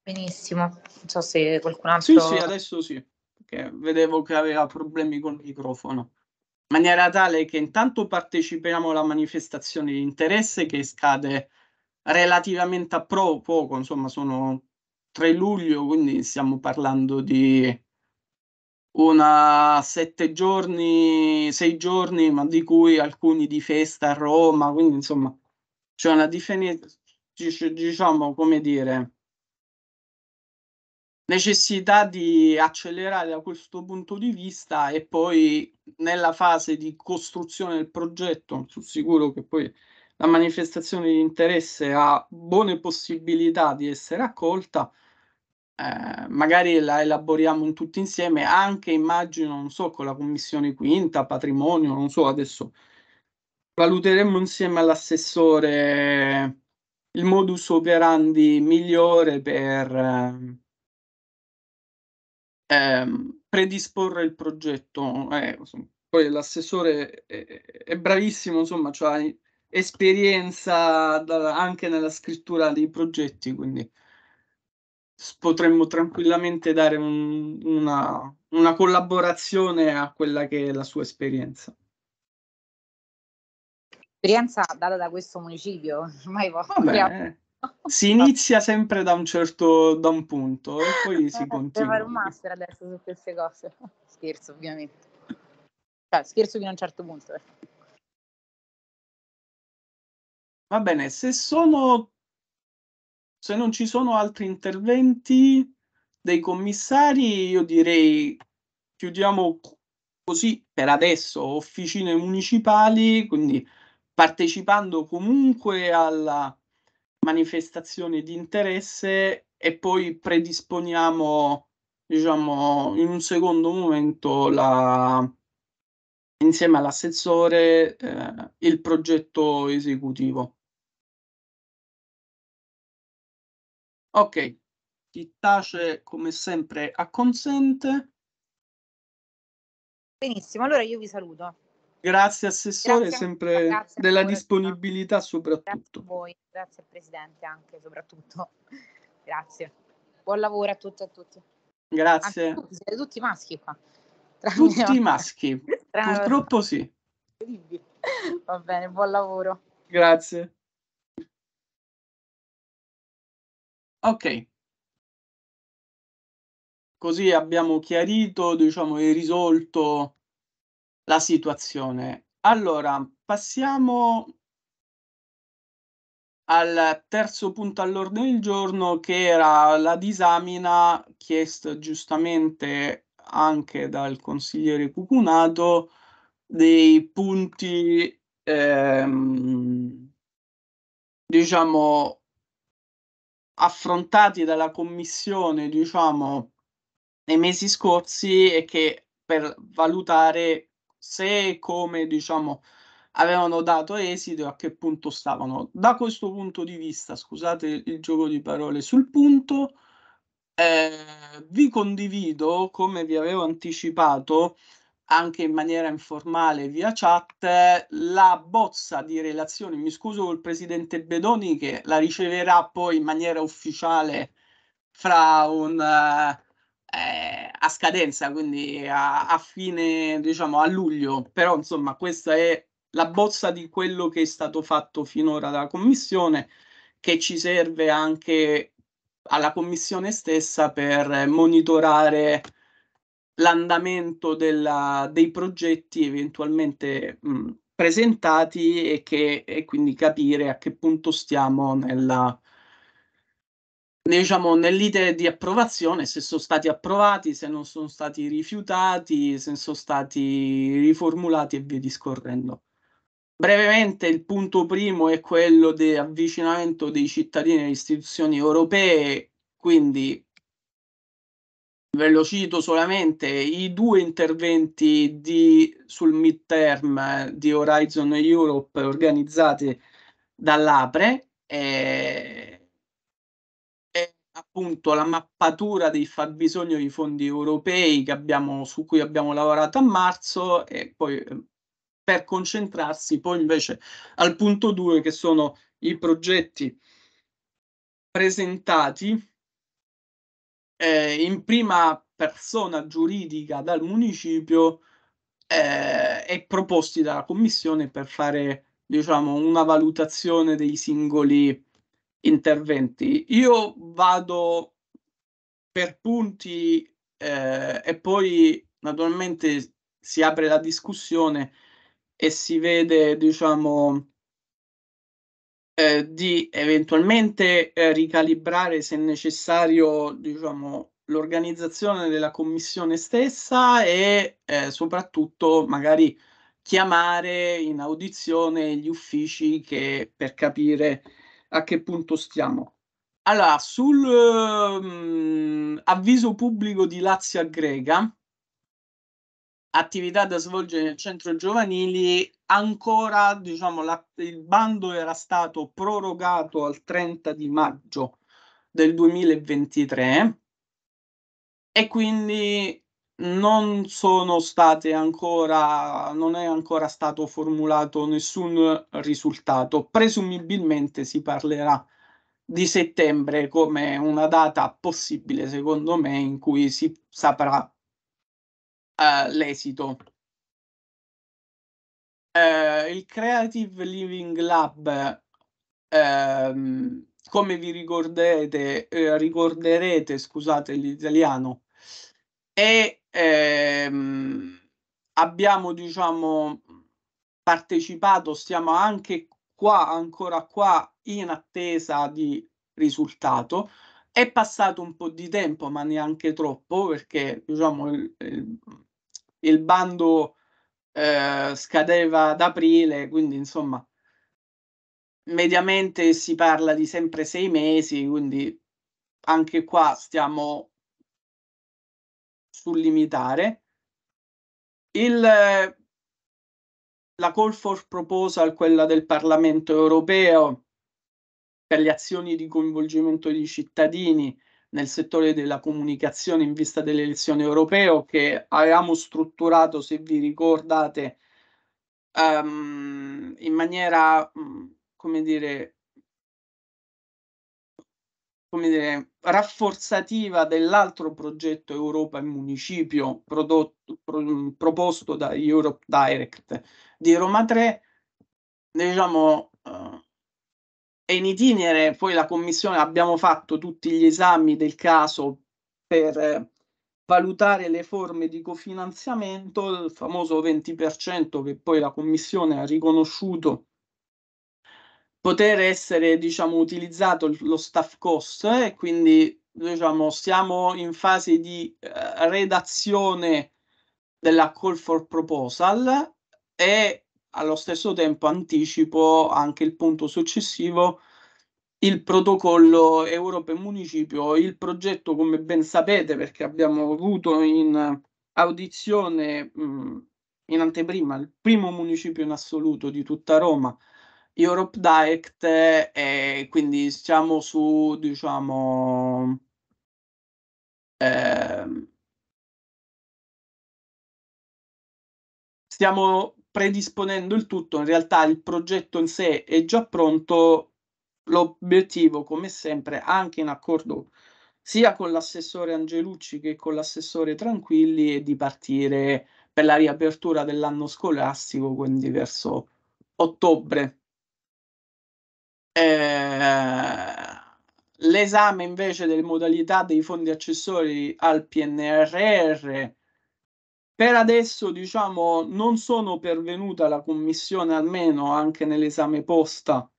Benissimo, non so se qualcun altro... Sì, sì, adesso sì, perché vedevo che aveva problemi col microfono in maniera tale che intanto partecipiamo alla manifestazione di interesse che scade relativamente a pro poco, insomma sono 3 luglio, quindi stiamo parlando di una sette giorni, sei giorni, ma di cui alcuni di festa a Roma, quindi insomma c'è una differenza, diciamo come dire, necessità di accelerare da questo punto di vista e poi nella fase di costruzione del progetto, sono sicuro che poi la manifestazione di interesse ha buone possibilità di essere accolta, eh, magari la elaboriamo in tutti insieme, anche immagino, non so, con la commissione quinta, patrimonio, non so, adesso valuteremo insieme all'assessore il modus operandi migliore per... Eh, ehm, predisporre il progetto. Eh, insomma, poi l'assessore è, è bravissimo, insomma, cioè, ha esperienza da, anche nella scrittura dei progetti, quindi potremmo tranquillamente dare un, una, una collaborazione a quella che è la sua esperienza esperienza data da questo municipio. Ormai Vabbè, si inizia sempre da un certo da un punto e poi eh, si eh, continua. fare un master adesso su queste cose. Scherzo, ovviamente. Cioè, scherzo fino a un certo punto. Eh. Va bene, se sono se non ci sono altri interventi dei commissari, io direi chiudiamo così per adesso officine municipali, quindi partecipando comunque alla manifestazioni di interesse e poi predisponiamo, diciamo, in un secondo momento la, insieme all'assessore eh, il progetto esecutivo. Ok, chi tace come sempre acconsente. Benissimo, allora io vi saluto. Grazie Assessore, grazie sempre grazie della disponibilità soprattutto. Grazie a voi, grazie al Presidente anche soprattutto. grazie. Buon lavoro a tutti e a tutti. Grazie. tutti, siete tutti maschi qua. Tra tutti i maschi, Tra purtroppo sì. Va bene, buon lavoro. Grazie. Ok. Così abbiamo chiarito, diciamo, e risolto la situazione. Allora, passiamo al terzo punto all'ordine del giorno che era la disamina chiesta giustamente anche dal consigliere Cucunato dei punti ehm, diciamo affrontati dalla commissione diciamo nei mesi scorsi e che per valutare se e come diciamo, avevano dato esito e a che punto stavano. Da questo punto di vista, scusate il gioco di parole sul punto, eh, vi condivido, come vi avevo anticipato, anche in maniera informale via chat, la bozza di relazioni, mi scuso col presidente Bedoni che la riceverà poi in maniera ufficiale fra un... Uh, eh, a scadenza, quindi a, a, fine, diciamo, a luglio. Però, insomma, questa è la bozza di quello che è stato fatto finora dalla Commissione, che ci serve anche alla Commissione stessa per monitorare l'andamento della, dei progetti eventualmente mh, presentati e, che, e quindi capire a che punto stiamo nella, diciamo, nell'iter di approvazione, se sono stati approvati, se non sono stati rifiutati, se sono stati riformulati e via discorrendo. Brevemente, il punto primo è quello di avvicinamento dei cittadini alle istituzioni europee, quindi ve lo cito solamente, i due interventi di, sul midterm di Horizon Europe organizzati dall'APRE. Eh, appunto la mappatura dei fabbisogno di fondi europei abbiamo, su cui abbiamo lavorato a marzo e poi eh, per concentrarsi poi invece al punto 2 che sono i progetti presentati eh, in prima persona giuridica dal municipio eh, e proposti dalla commissione per fare diciamo una valutazione dei singoli interventi. Io vado per punti eh, e poi naturalmente si apre la discussione e si vede, diciamo, eh, di eventualmente eh, ricalibrare se necessario, diciamo, l'organizzazione della commissione stessa e eh, soprattutto magari chiamare in audizione gli uffici che per capire a che punto stiamo. Allora, sul um, avviso pubblico di Lazio Grega, attività da svolgere nel centro giovanili, ancora diciamo, la, il bando era stato prorogato al 30 di maggio del 2023 e quindi non sono state ancora, non è ancora stato formulato nessun risultato. Presumibilmente si parlerà di settembre come una data possibile, secondo me, in cui si saprà uh, l'esito. Uh, il Creative Living Lab, uh, come vi ricorderete, eh, ricorderete, scusate l'italiano, è ehm, abbiamo diciamo partecipato, stiamo anche qua, ancora qua, in attesa di risultato. È passato un po' di tempo, ma neanche troppo, perché diciamo il, il, il bando eh, scadeva ad aprile, quindi insomma mediamente si parla di sempre sei mesi, quindi anche qua stiamo sul limitare. Il, la call for proposal, quella del Parlamento europeo per le azioni di coinvolgimento di cittadini nel settore della comunicazione in vista delle elezioni europee che avevamo strutturato, se vi ricordate, um, in maniera, mm, come dire, come dire, rafforzativa dell'altro progetto Europa e Municipio prodotto, pro, proposto da Europe Direct di Roma 3, diciamo, eh, è in itinere, poi la Commissione abbiamo fatto tutti gli esami del caso per eh, valutare le forme di cofinanziamento, il famoso 20% che poi la Commissione ha riconosciuto poter essere diciamo, utilizzato lo staff cost eh, e quindi diciamo, siamo in fase di eh, redazione della call for proposal e allo stesso tempo anticipo anche il punto successivo il protocollo Europa e Municipio, il progetto come ben sapete perché abbiamo avuto in audizione mh, in anteprima il primo municipio in assoluto di tutta Roma Europe Direct e quindi siamo su, diciamo, eh, stiamo predisponendo il tutto, in realtà il progetto in sé è già pronto, l'obiettivo come sempre anche in accordo sia con l'assessore Angelucci che con l'assessore Tranquilli è di partire per la riapertura dell'anno scolastico, quindi verso ottobre. Eh, l'esame invece delle modalità dei fondi accessori al PNRR. Per adesso, diciamo, non sono pervenuta la commissione, almeno anche nell'esame posta,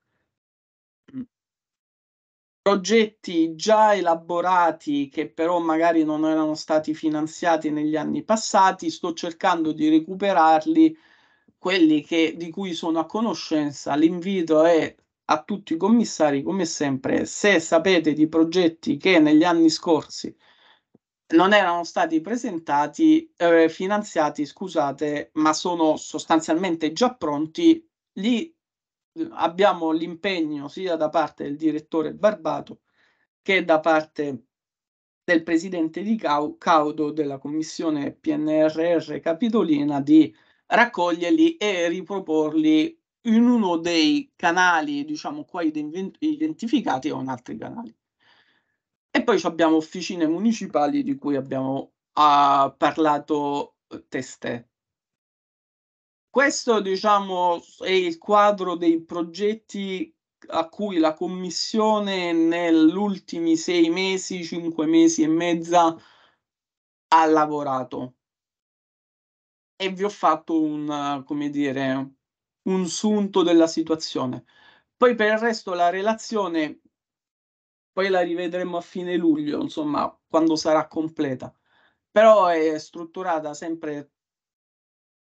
progetti già elaborati che però magari non erano stati finanziati negli anni passati, sto cercando di recuperarli, quelli che, di cui sono a conoscenza. L'invito è a tutti i commissari, come sempre, se sapete di progetti che negli anni scorsi non erano stati presentati, eh, finanziati, scusate, ma sono sostanzialmente già pronti, lì eh, abbiamo l'impegno sia da parte del direttore Barbato che da parte del presidente di Caudo della commissione PNRR Capitolina di raccoglierli e riproporli in uno dei canali, diciamo, qua identificati o in altri canali. E poi abbiamo officine municipali di cui abbiamo uh, parlato eh, testè. Questo, diciamo, è il quadro dei progetti a cui la Commissione negli ultimi sei mesi, cinque mesi e mezza ha lavorato. E vi ho fatto un, come dire, un sunto della situazione. Poi per il resto la relazione, poi la rivedremo a fine luglio, insomma, quando sarà completa. Però è strutturata sempre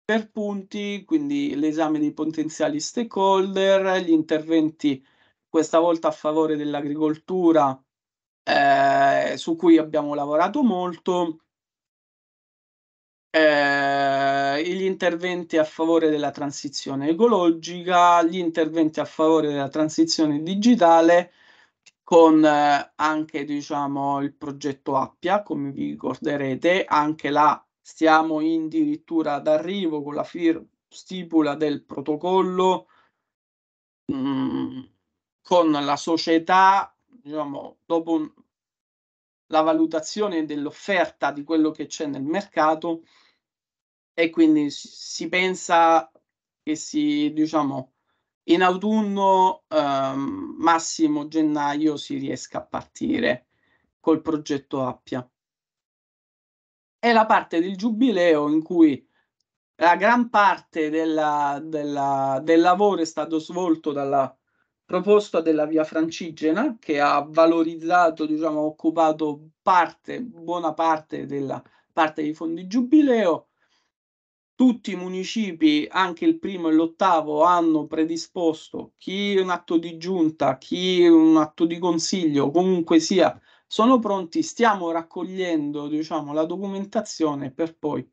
per punti, quindi l'esame dei potenziali stakeholder, gli interventi questa volta a favore dell'agricoltura, eh, su cui abbiamo lavorato molto, eh, gli interventi a favore della transizione ecologica, gli interventi a favore della transizione digitale, con eh, anche diciamo, il progetto Appia, come vi ricorderete, anche là stiamo addirittura ad arrivo con la fir- stipula del protocollo mh, mm, con la società, diciamo, dopo un, la valutazione dell'offerta di quello che c'è nel mercato, e quindi si pensa che si, diciamo, in autunno ehm, massimo gennaio si riesca a partire col progetto Appia. È la parte del giubileo in cui la gran parte della, della, del lavoro è stato svolto dalla proposta della via francigena che ha valorizzato, diciamo, occupato parte, buona parte della parte dei fondi giubileo tutti i municipi, anche il primo e l'ottavo, hanno predisposto chi un atto di giunta, chi un atto di consiglio, comunque sia, sono pronti, stiamo raccogliendo diciamo, la documentazione per poi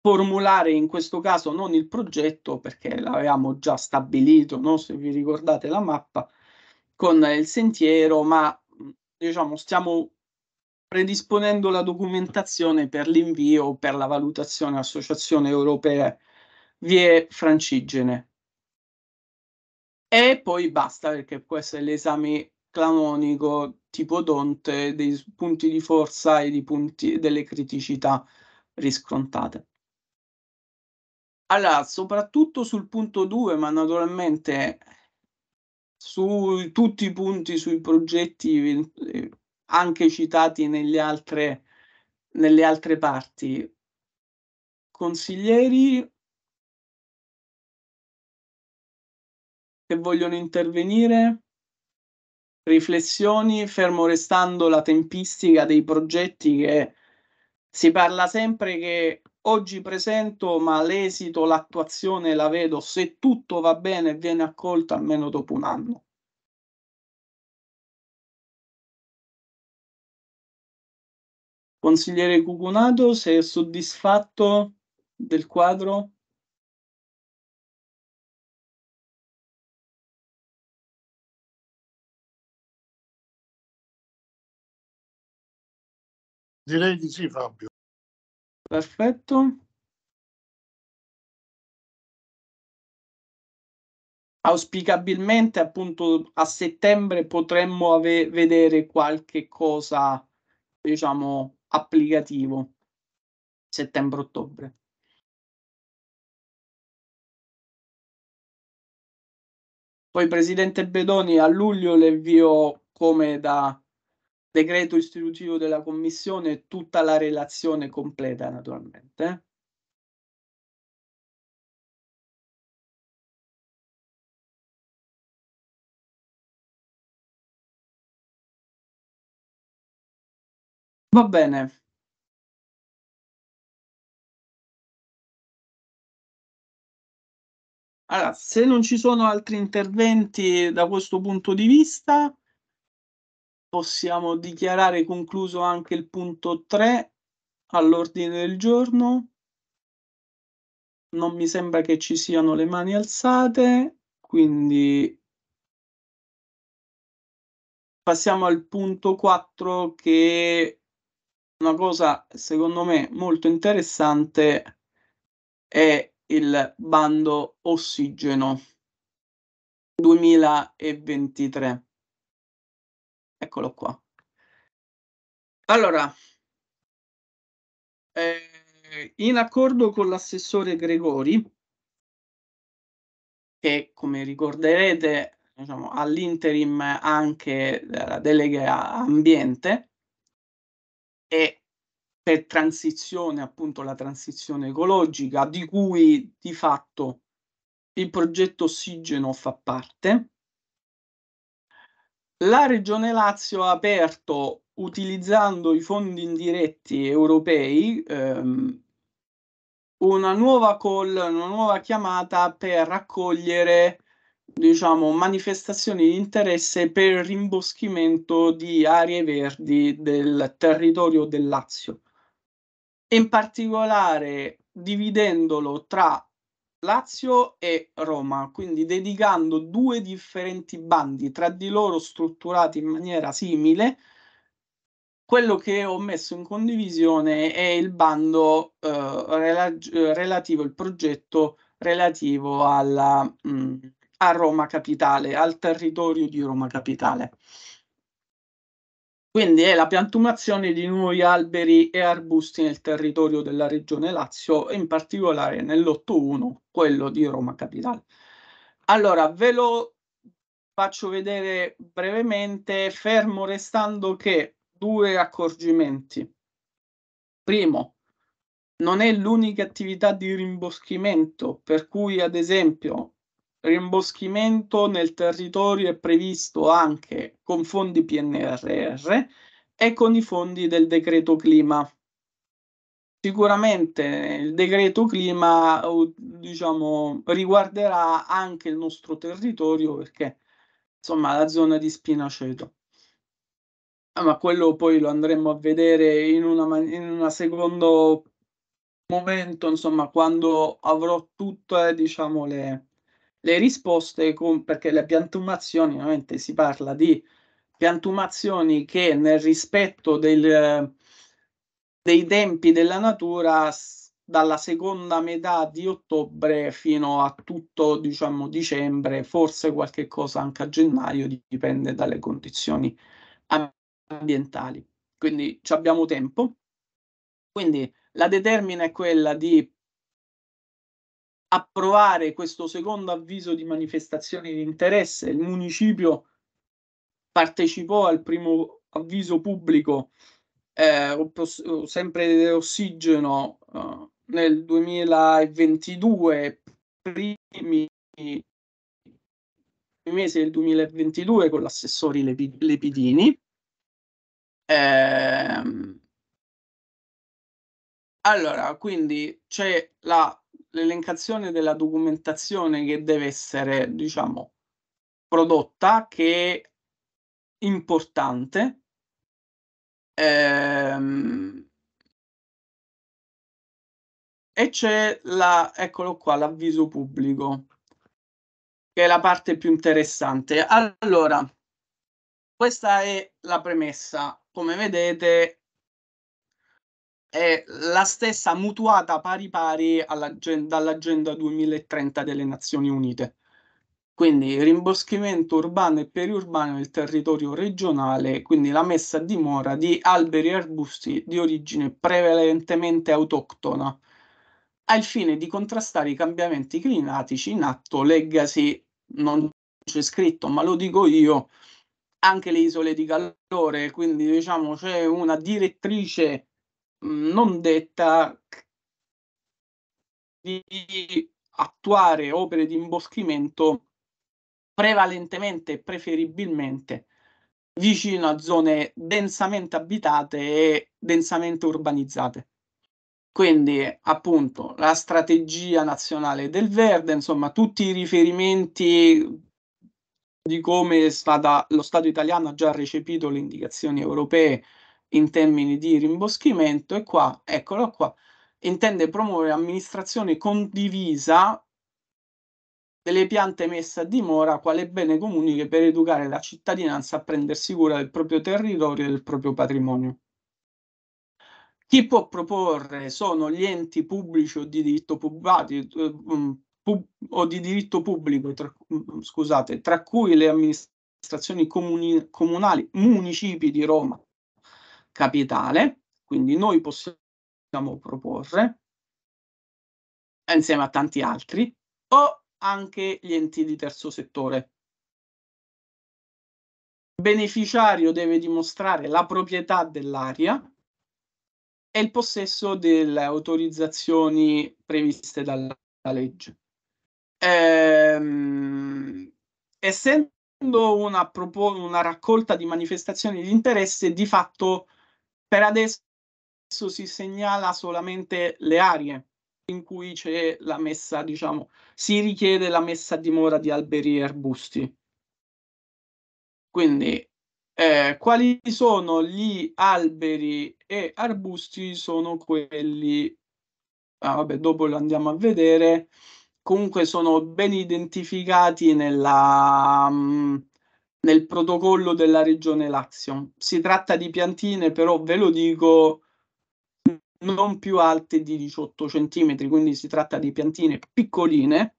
formulare in questo caso non il progetto perché l'avevamo già stabilito, no? se vi ricordate la mappa, con il sentiero, ma diciamo stiamo predisponendo la documentazione per l'invio per la valutazione Associazione Europea Vie Francigene. E poi basta perché questo è l'esame clamonico tipo Donte dei punti di forza e punti, delle criticità riscontrate. Allora, soprattutto sul punto 2, ma naturalmente su tutti i punti sui progetti anche citati nelle altre, nelle altre parti. Consiglieri che vogliono intervenire? Riflessioni, fermo restando la tempistica dei progetti che si parla sempre che oggi presento, ma l'esito, l'attuazione la vedo se tutto va bene e viene accolto almeno dopo un anno. Consigliere Cucunato, sei soddisfatto del quadro? Direi di sì, Fabio. Perfetto. Auspicabilmente appunto a settembre potremmo vedere qualche cosa, diciamo, applicativo settembre-ottobre. Poi Presidente Bedoni a luglio le invio come da decreto istitutivo della Commissione tutta la relazione completa naturalmente. Va bene. Allora, se non ci sono altri interventi da questo punto di vista, possiamo dichiarare concluso anche il punto 3 all'ordine del giorno. Non mi sembra che ci siano le mani alzate, quindi passiamo al punto 4 che una cosa secondo me molto interessante è il bando ossigeno 2023. Eccolo qua. Allora, eh, in accordo con l'assessore Gregori, che come ricorderete diciamo, all'interim anche della delega ambiente, per transizione, appunto la transizione ecologica, di cui di fatto il progetto Ossigeno fa parte. La Regione Lazio ha aperto, utilizzando i fondi indiretti europei, ehm, una nuova call, una nuova chiamata per raccogliere diciamo, manifestazioni di interesse per il rimboschimento di aree verdi del territorio del Lazio in particolare dividendolo tra Lazio e Roma, quindi dedicando due differenti bandi tra di loro strutturati in maniera simile. Quello che ho messo in condivisione è il bando eh, rela relativo, al progetto relativo alla, mh, mm, a Roma Capitale, al territorio di Roma Capitale. Quindi è la piantumazione di nuovi alberi e arbusti nel territorio della regione Lazio e in particolare nell'8.1, quello di Roma Capitale. Allora, ve lo faccio vedere brevemente, fermo restando che due accorgimenti. Primo, non è l'unica attività di rimboschimento, per cui ad esempio rimboschimento nel territorio è previsto anche con fondi PNRR e con i fondi del decreto clima. Sicuramente il decreto clima diciamo, riguarderà anche il nostro territorio perché insomma la zona di Spinaceto. Ah, ma quello poi lo andremo a vedere in un secondo momento, insomma, quando avrò tutte diciamo, le, le risposte, con, perché le piantumazioni, ovviamente si parla di piantumazioni che nel rispetto del, dei tempi della natura dalla seconda metà di ottobre fino a tutto diciamo dicembre, forse qualche cosa anche a gennaio, dipende dalle condizioni ambientali. Quindi abbiamo tempo. Quindi la determina è quella di approvare questo secondo avviso di manifestazione di interesse. Il municipio partecipò al primo avviso pubblico eh, sempre dell'ossigeno eh, nel 2022, primi mesi del 2022 con l'assessore Lepidini. Eh, allora, quindi c'è la l'elencazione della documentazione che deve essere, diciamo, prodotta, che è importante. Ehm, e c'è la, eccolo qua, l'avviso pubblico, che è la parte più interessante. Allora, questa è la premessa. Come vedete, è la stessa mutuata pari pari dall'agenda 2030 delle Nazioni Unite. Quindi rimboschimento urbano e periurbano del territorio regionale, quindi la messa a dimora di alberi e arbusti di origine prevalentemente autoctona, al fine di contrastare i cambiamenti climatici in atto, legacy non c'è scritto, ma lo dico io, anche le isole di calore, quindi diciamo c'è una direttrice non detta di attuare opere di imboschimento prevalentemente e preferibilmente vicino a zone densamente abitate e densamente urbanizzate. Quindi appunto la strategia nazionale del verde, insomma tutti i riferimenti di come stata, lo Stato italiano ha già recepito le indicazioni europee in termini di rimboschimento e qua, eccolo qua, intende promuovere amministrazione condivisa delle piante messe a dimora quale bene comune per educare la cittadinanza a prendersi cura del proprio territorio e del proprio patrimonio. Chi può proporre sono gli enti pubblici o di diritto, pubbati, ehm, o di diritto pubblico, tra, scusate, tra cui le amministrazioni comuni, comunali, municipi di Roma, capitale, quindi noi possiamo proporre insieme a tanti altri o anche gli enti di terzo settore. Il beneficiario deve dimostrare la proprietà dell'area e il possesso delle autorizzazioni previste dalla legge. Ehm, essendo una, una raccolta di manifestazioni di interesse, di fatto per adesso si segnala solamente le aree in cui c'è la messa, diciamo, si richiede la messa a dimora di alberi e arbusti. Quindi eh, quali sono gli alberi e arbusti? Sono quelli, ah, vabbè, dopo lo andiamo a vedere, comunque sono ben identificati nella, mh, mm, nel protocollo della regione Lazio. Si tratta di piantine, però ve lo dico, non più alte di 18 cm, quindi si tratta di piantine piccoline.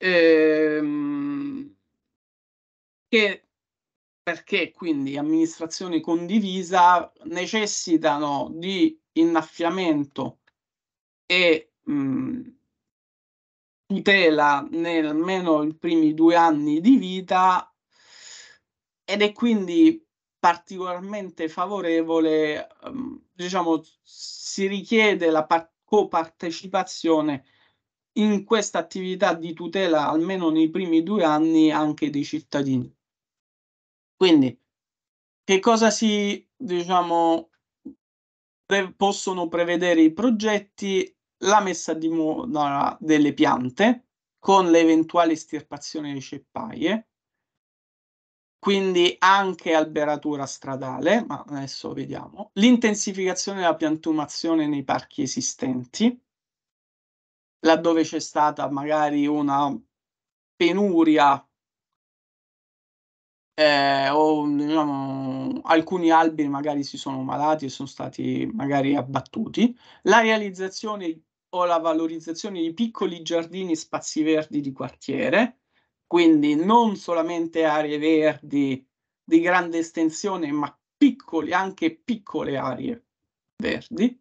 Ehm, che perché quindi amministrazione condivisa necessitano di innaffiamento e mh, tutela nemmeno i primi due anni di vita ed è quindi particolarmente favorevole, ehm, diciamo, si richiede la copartecipazione in questa attività di tutela almeno nei primi due anni anche dei cittadini. Quindi, che cosa si, diciamo, pre possono prevedere i progetti la messa a dimora delle piante con l'eventuale estirpazione di ceppaie, quindi anche alberatura stradale, ma adesso vediamo, l'intensificazione della piantumazione nei parchi esistenti, laddove c'è stata magari una penuria eh, o diciamo, alcuni alberi magari si sono malati e sono stati magari abbattuti, la realizzazione o la valorizzazione di piccoli giardini e spazi verdi di quartiere, quindi non solamente aree verdi di grande estensione, ma piccoli, anche piccole aree verdi,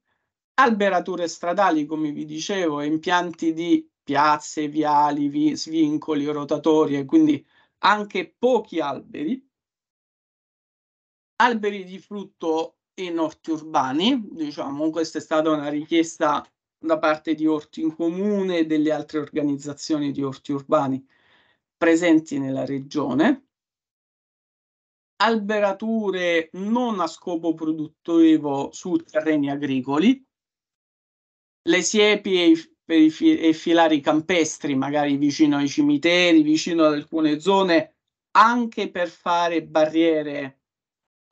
alberature stradali, come vi dicevo, impianti di piazze, viali, vi, svincoli, rotatorie, quindi anche pochi alberi, alberi di frutto in orti urbani, diciamo, questa è stata una richiesta da parte di Orti in Comune e delle altre organizzazioni di orti urbani presenti nella regione, alberature non a scopo produttivo su terreni agricoli, le siepi e i e filari campestri, magari vicino ai cimiteri, vicino ad alcune zone, anche per fare barriere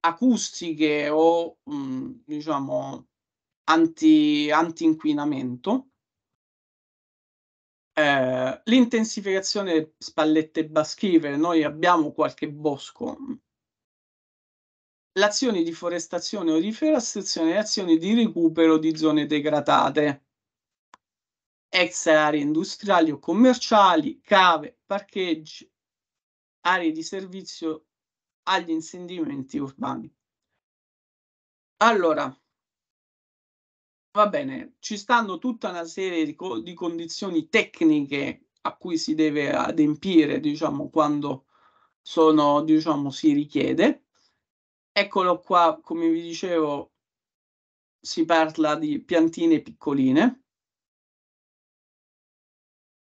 acustiche o mh, mm, diciamo anti, anti-inquinamento. Eh, l'intensificazione spallette baschive, noi abbiamo qualche bosco. L'azione di forestazione o di riforestazione e azioni di recupero di zone degradate, ex aree industriali o commerciali, cave, parcheggi, aree di servizio agli insendimenti urbani. Allora, Va bene, ci stanno tutta una serie di, co- di condizioni tecniche a cui si deve adempiere, diciamo, quando sono, diciamo, si richiede. Eccolo qua, come vi dicevo, si parla di piantine piccoline.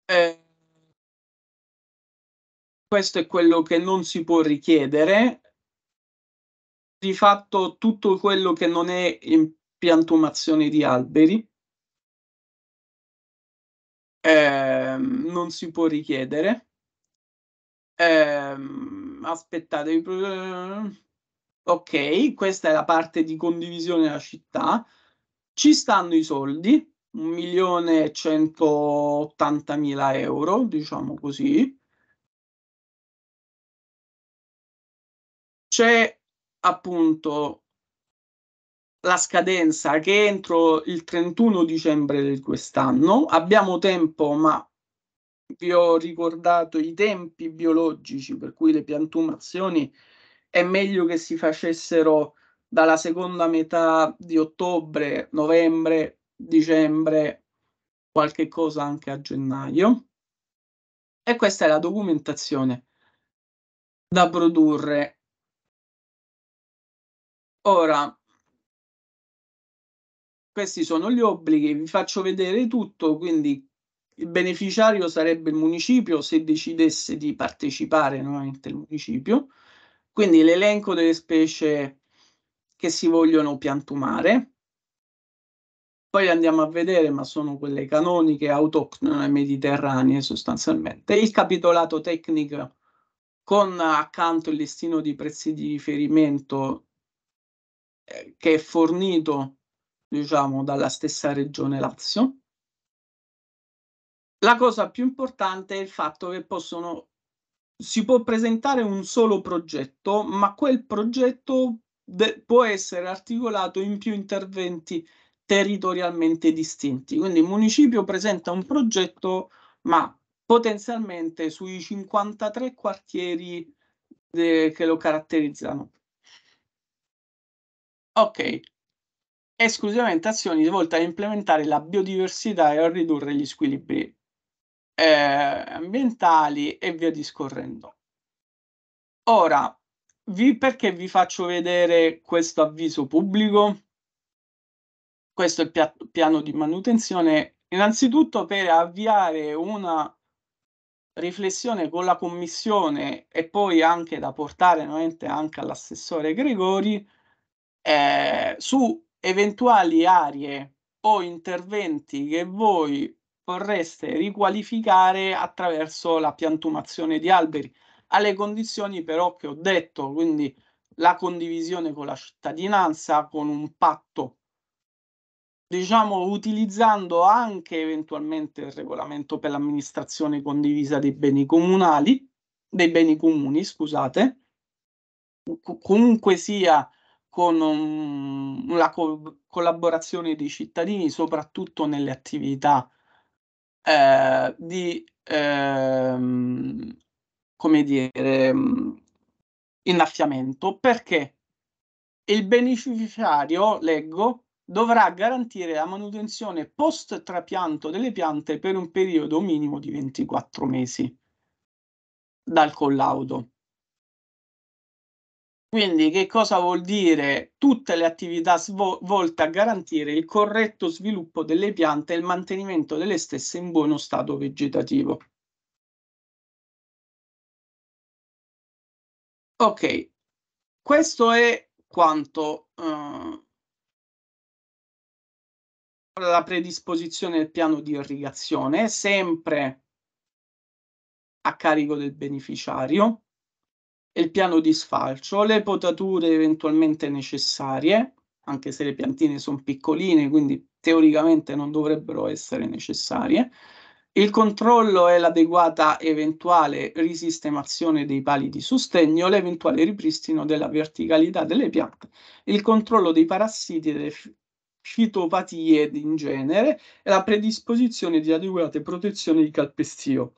Eh, questo è quello che non si può richiedere. Di fatto tutto quello che non è in, piantumazione di alberi, eh, non si può richiedere. Eh, aspettatevi, ok, questa è la parte di condivisione della città. Ci stanno i soldi, 1.180.000 euro, diciamo così. C'è appunto la scadenza che entro il 31 dicembre di quest'anno. Abbiamo tempo, ma vi ho ricordato i tempi biologici per cui le piantumazioni è meglio che si facessero dalla seconda metà di ottobre, novembre, dicembre, qualche cosa anche a gennaio. E questa è la documentazione da produrre. Ora, questi sono gli obblighi, vi faccio vedere tutto, quindi il beneficiario sarebbe il municipio se decidesse di partecipare nuovamente il municipio, quindi l'elenco delle specie che si vogliono piantumare, poi andiamo a vedere, ma sono quelle canoniche, autoctone, mediterranee sostanzialmente, il capitolato tecnico con accanto il listino di prezzi di riferimento eh, che è fornito diciamo, dalla stessa regione Lazio. La cosa più importante è il fatto che possono, si può presentare un solo progetto, ma quel progetto de- può essere articolato in più interventi territorialmente distinti. Quindi il municipio presenta un progetto, ma potenzialmente sui 53 quartieri de- che lo caratterizzano. Ok, esclusivamente azioni volte a implementare la biodiversità e a ridurre gli squilibri eh, ambientali e via discorrendo. Ora, vi, perché vi faccio vedere questo avviso pubblico? Questo è il pia- piano di manutenzione, innanzitutto per avviare una riflessione con la commissione e poi anche da portare nuovamente anche all'assessore Gregori eh, su eventuali aree o interventi che voi vorreste riqualificare attraverso la piantumazione di alberi, alle condizioni però che ho detto, quindi la condivisione con la cittadinanza, con un patto, diciamo utilizzando anche eventualmente il regolamento per l'amministrazione condivisa dei beni comunali, dei beni comuni, scusate, comunque sia con um, la co- collaborazione dei cittadini, soprattutto nelle attività eh, di, ehm, come dire, mm, innaffiamento, perché il beneficiario, leggo, dovrà garantire la manutenzione post trapianto delle piante per un periodo minimo di 24 mesi dal collaudo. Quindi che cosa vuol dire? Tutte le attività svol- volte a garantire il corretto sviluppo delle piante e il mantenimento delle stesse in buono stato vegetativo. Ok, questo è quanto eh, la predisposizione del piano di irrigazione, sempre a carico del beneficiario e il piano di sfalcio, le potature eventualmente necessarie, anche se le piantine sono piccoline, quindi teoricamente non dovrebbero essere necessarie. Il controllo e l'adeguata eventuale risistemazione dei pali di sostegno, l'eventuale ripristino della verticalità delle piante, il controllo dei parassiti e delle fitopatie in genere e la predisposizione di adeguate protezioni di calpestio.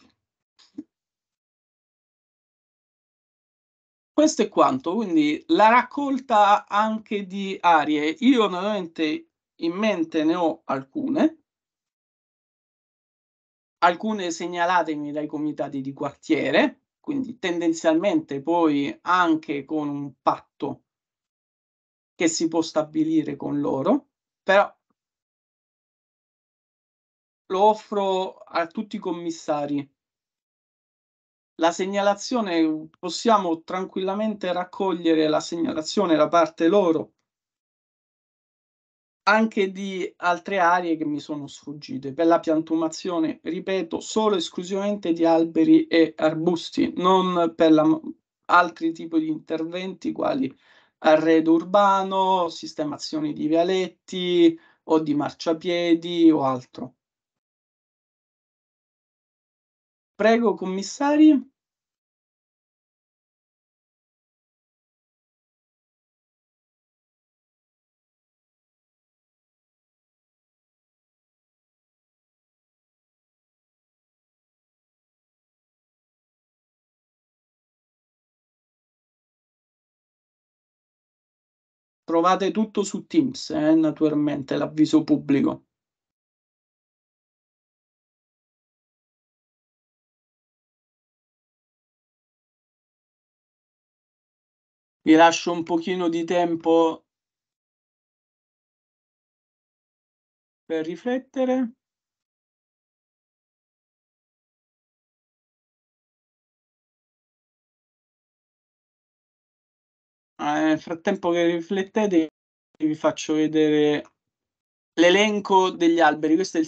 questo è quanto, quindi la raccolta anche di arie. Io normalmente in mente ne ho alcune, alcune segnalatemi dai comitati di quartiere, quindi tendenzialmente poi anche con un patto che si può stabilire con loro, però lo offro a tutti i commissari la segnalazione, possiamo tranquillamente raccogliere la segnalazione da parte loro anche di altre aree che mi sono sfuggite per la piantumazione, ripeto, solo esclusivamente di alberi e arbusti, non per la, altri tipi di interventi quali arredo urbano, sistemazioni di vialetti o di marciapiedi o altro. Prego, commissari. Trovate tutto su Teams, eh, naturalmente, l'avviso pubblico. vi lascio un pochino di tempo per riflettere. Ah, nel frattempo che riflettete vi faccio vedere l'elenco degli alberi. Questo è il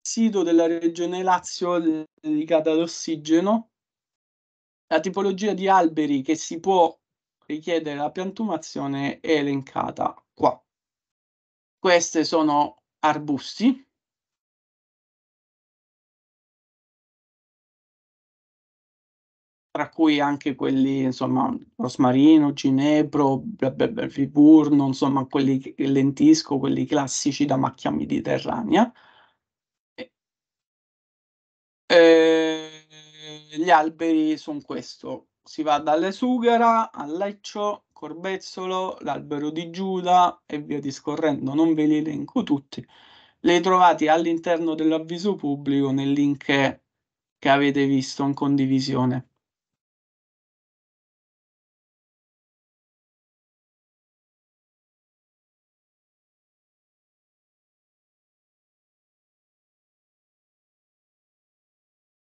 sito della regione Lazio dedicata all'ossigeno. La tipologia di alberi che si può richiede la piantumazione elencata qua. Queste sono arbusti. Tra cui anche quelli, insomma, rosmarino, ginepro, viburno, insomma, quelli lentisco, quelli classici da macchia mediterranea. Eh, gli alberi sono questo, si va dalle sughera al Leccio, Corbezzolo, l'Albero di Giuda e via discorrendo, non ve li elenco tutti. Le trovate all'interno dell'avviso pubblico nel link che avete visto in condivisione.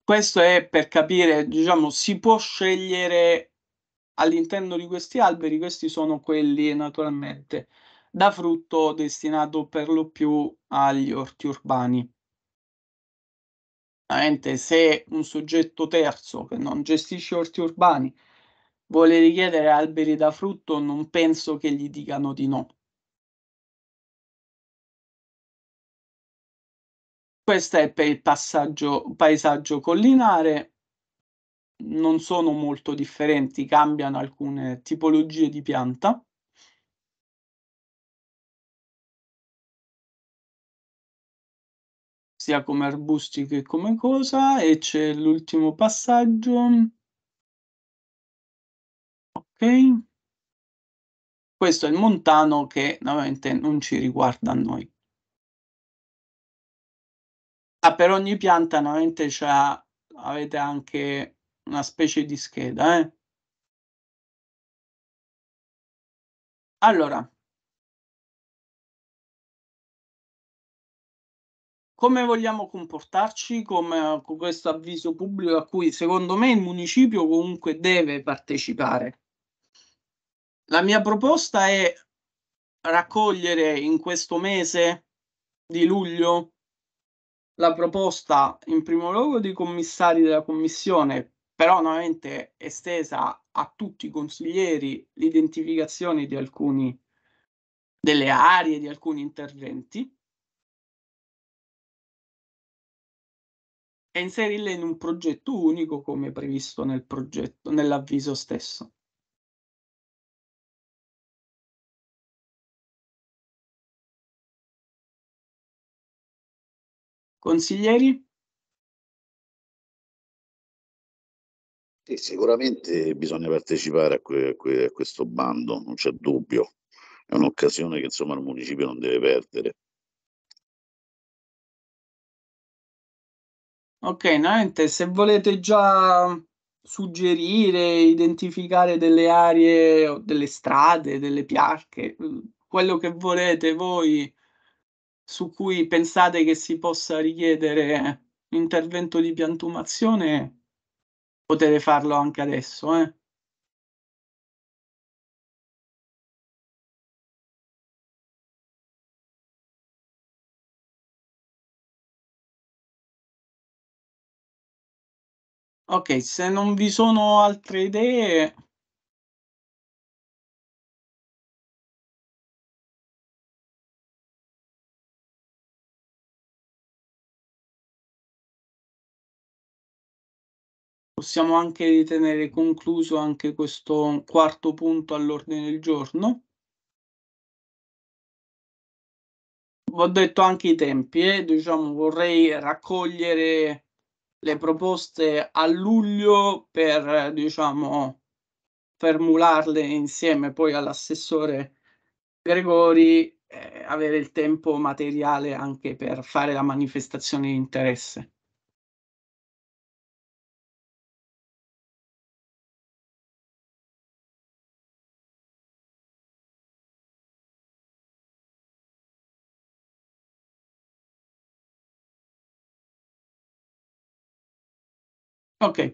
questo è per capire, diciamo, si può scegliere all'interno di questi alberi, questi sono quelli naturalmente da frutto destinato per lo più agli orti urbani. Ovviamente se un soggetto terzo che non gestisce orti urbani vuole richiedere alberi da frutto, non penso che gli dicano di no. Questo è per il passaggio, paesaggio collinare, non sono molto differenti, cambiano alcune tipologie di pianta. sia come arbusti che come cosa e c'è l'ultimo passaggio ok questo è il montano che ovviamente non ci riguarda a noi Ah, per ogni pianta normalmente c'ha, avete anche una specie di scheda. Eh? Allora, come vogliamo comportarci come, con questo avviso pubblico a cui secondo me il municipio comunque deve partecipare? La mia proposta è raccogliere in questo mese di luglio la proposta in primo luogo dei commissari della Commissione, però nuovamente estesa a tutti i consiglieri l'identificazione di alcuni delle aree, di alcuni interventi. e inserirle in un progetto unico come previsto nel progetto, nell'avviso stesso. Consiglieri? Sì, sicuramente bisogna partecipare a, que que a questo bando, non c'è dubbio. È un'occasione che insomma il municipio non deve perdere. Ok, niente, se volete già suggerire, identificare delle aree, delle strade, delle piarche, quello che volete voi su cui pensate che si possa richiedere intervento di piantumazione, potete farlo anche adesso. Eh. Ok, se non vi sono altre idee... Possiamo anche ritenere concluso anche questo quarto punto all'ordine del giorno. Ho detto anche i tempi, eh? diciamo, vorrei raccogliere le proposte a luglio per diciamo, formularle insieme poi all'assessore Gregori, eh, avere il tempo materiale anche per fare la manifestazione di interesse. Ok,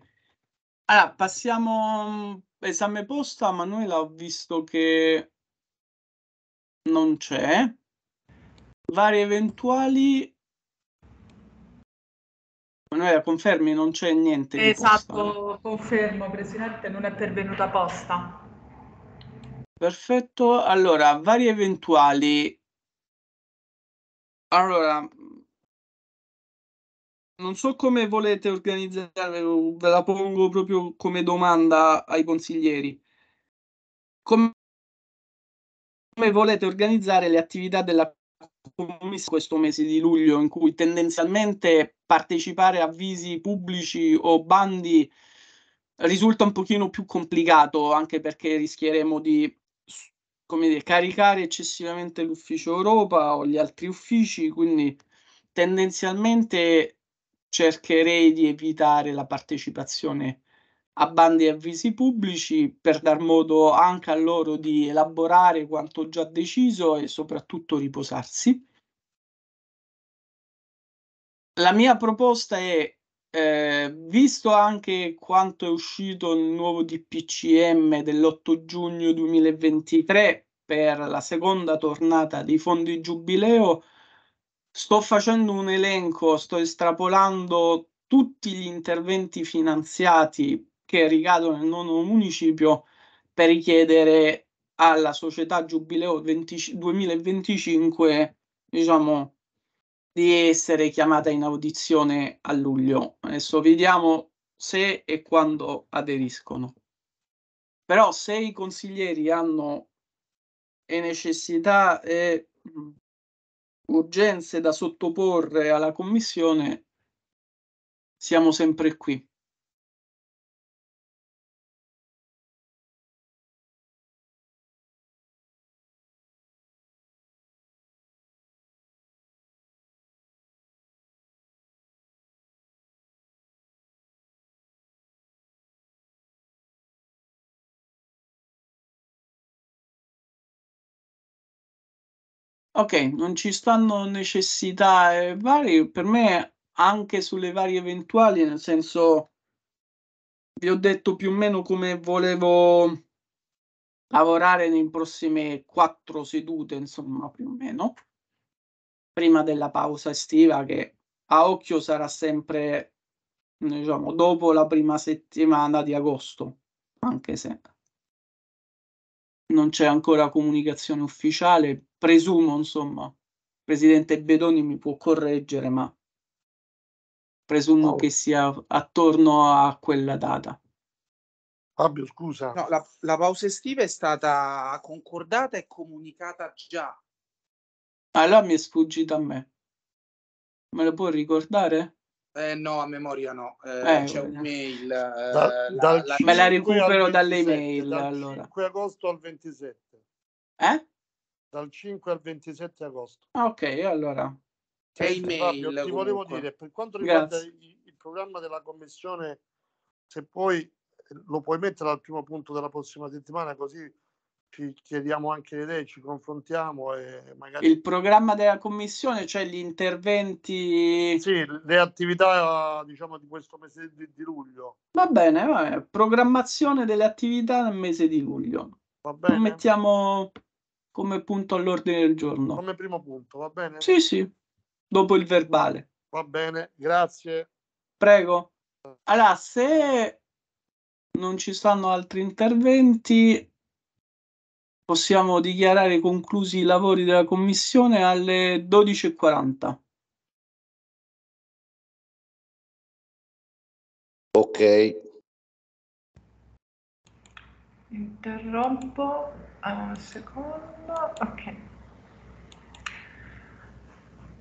allora passiamo mm, esame posta, Manuela ho visto che non c'è. Varie eventuali Manuela, confermi, non c'è niente. Esatto, confermo, Presidente, non è pervenuta posta. Perfetto, allora, varie eventuali. Allora, non so come volete organizzare, ve la pongo proprio come domanda ai consiglieri. Come volete organizzare le attività della Commissione questo mese di luglio, in cui tendenzialmente partecipare a avvisi pubblici o bandi risulta un pochino più complicato, anche perché rischieremo di come dire, caricare eccessivamente l'ufficio Europa o gli altri uffici, quindi tendenzialmente cercherei di evitare la partecipazione a bandi e avvisi pubblici per dar modo anche a loro di elaborare quanto già deciso e soprattutto riposarsi. La mia proposta è, eh, visto anche quanto è uscito il nuovo DPCM dell'8 giugno 2023 per la seconda tornata dei fondi giubileo, sto facendo un elenco, sto estrapolando tutti gli interventi finanziati che ricadono nel nono municipio per richiedere alla società Giubileo 20, 2025 diciamo, di essere chiamata in audizione a luglio. Adesso vediamo se e quando aderiscono. Però se i consiglieri hanno necessità e mm, urgenze da sottoporre alla Commissione, siamo sempre qui. Ok, non ci stanno necessità, ehm, varie, per me anche sulle varie eventuali, nel senso vi ho detto più o meno come volevo lavorare nei prossime quattro sedute, insomma, più o meno, prima della pausa estiva che a occhio sarà sempre, diciamo, dopo la prima settimana di agosto, anche se non c'è ancora comunicazione ufficiale, presumo insomma, presidente Bedoni mi può correggere, ma presumo oh. che sia attorno a quella data. Fabio, scusa. No, la, la, pausa estiva è stata concordata e comunicata già. Allora ah, mi è sfuggita a me. Me lo può ricordare? Eh, no, a memoria no, eh, eh, c'è un'email. Eh. Da, eh, la, la, me la recupero dalle mail. Dal allora. 5 agosto al 27. Eh? Dal 5 al 27 agosto. Ah, ok, allora. È certo, email, Fabio, ti volevo dire, per quanto riguarda il, il, programma della commissione, se poi lo puoi mettere al primo punto della prossima settimana, così ci chiediamo anche le idee, ci confrontiamo e magari... Il programma della commissione, cioè gli interventi... Sì, le attività diciamo di questo mese di, di luglio. Va bene, va bene, programmazione delle attività nel mese di luglio. Va bene. Lo mettiamo come punto all'ordine del giorno. Come primo punto, va bene? Sì, sì, dopo il verbale. Va bene, grazie. Prego. Allora, se non ci sono altri interventi, possiamo dichiarare conclusi i lavori della Commissione alle 12.40. Ok. Interrompo eh, un secondo. Ok.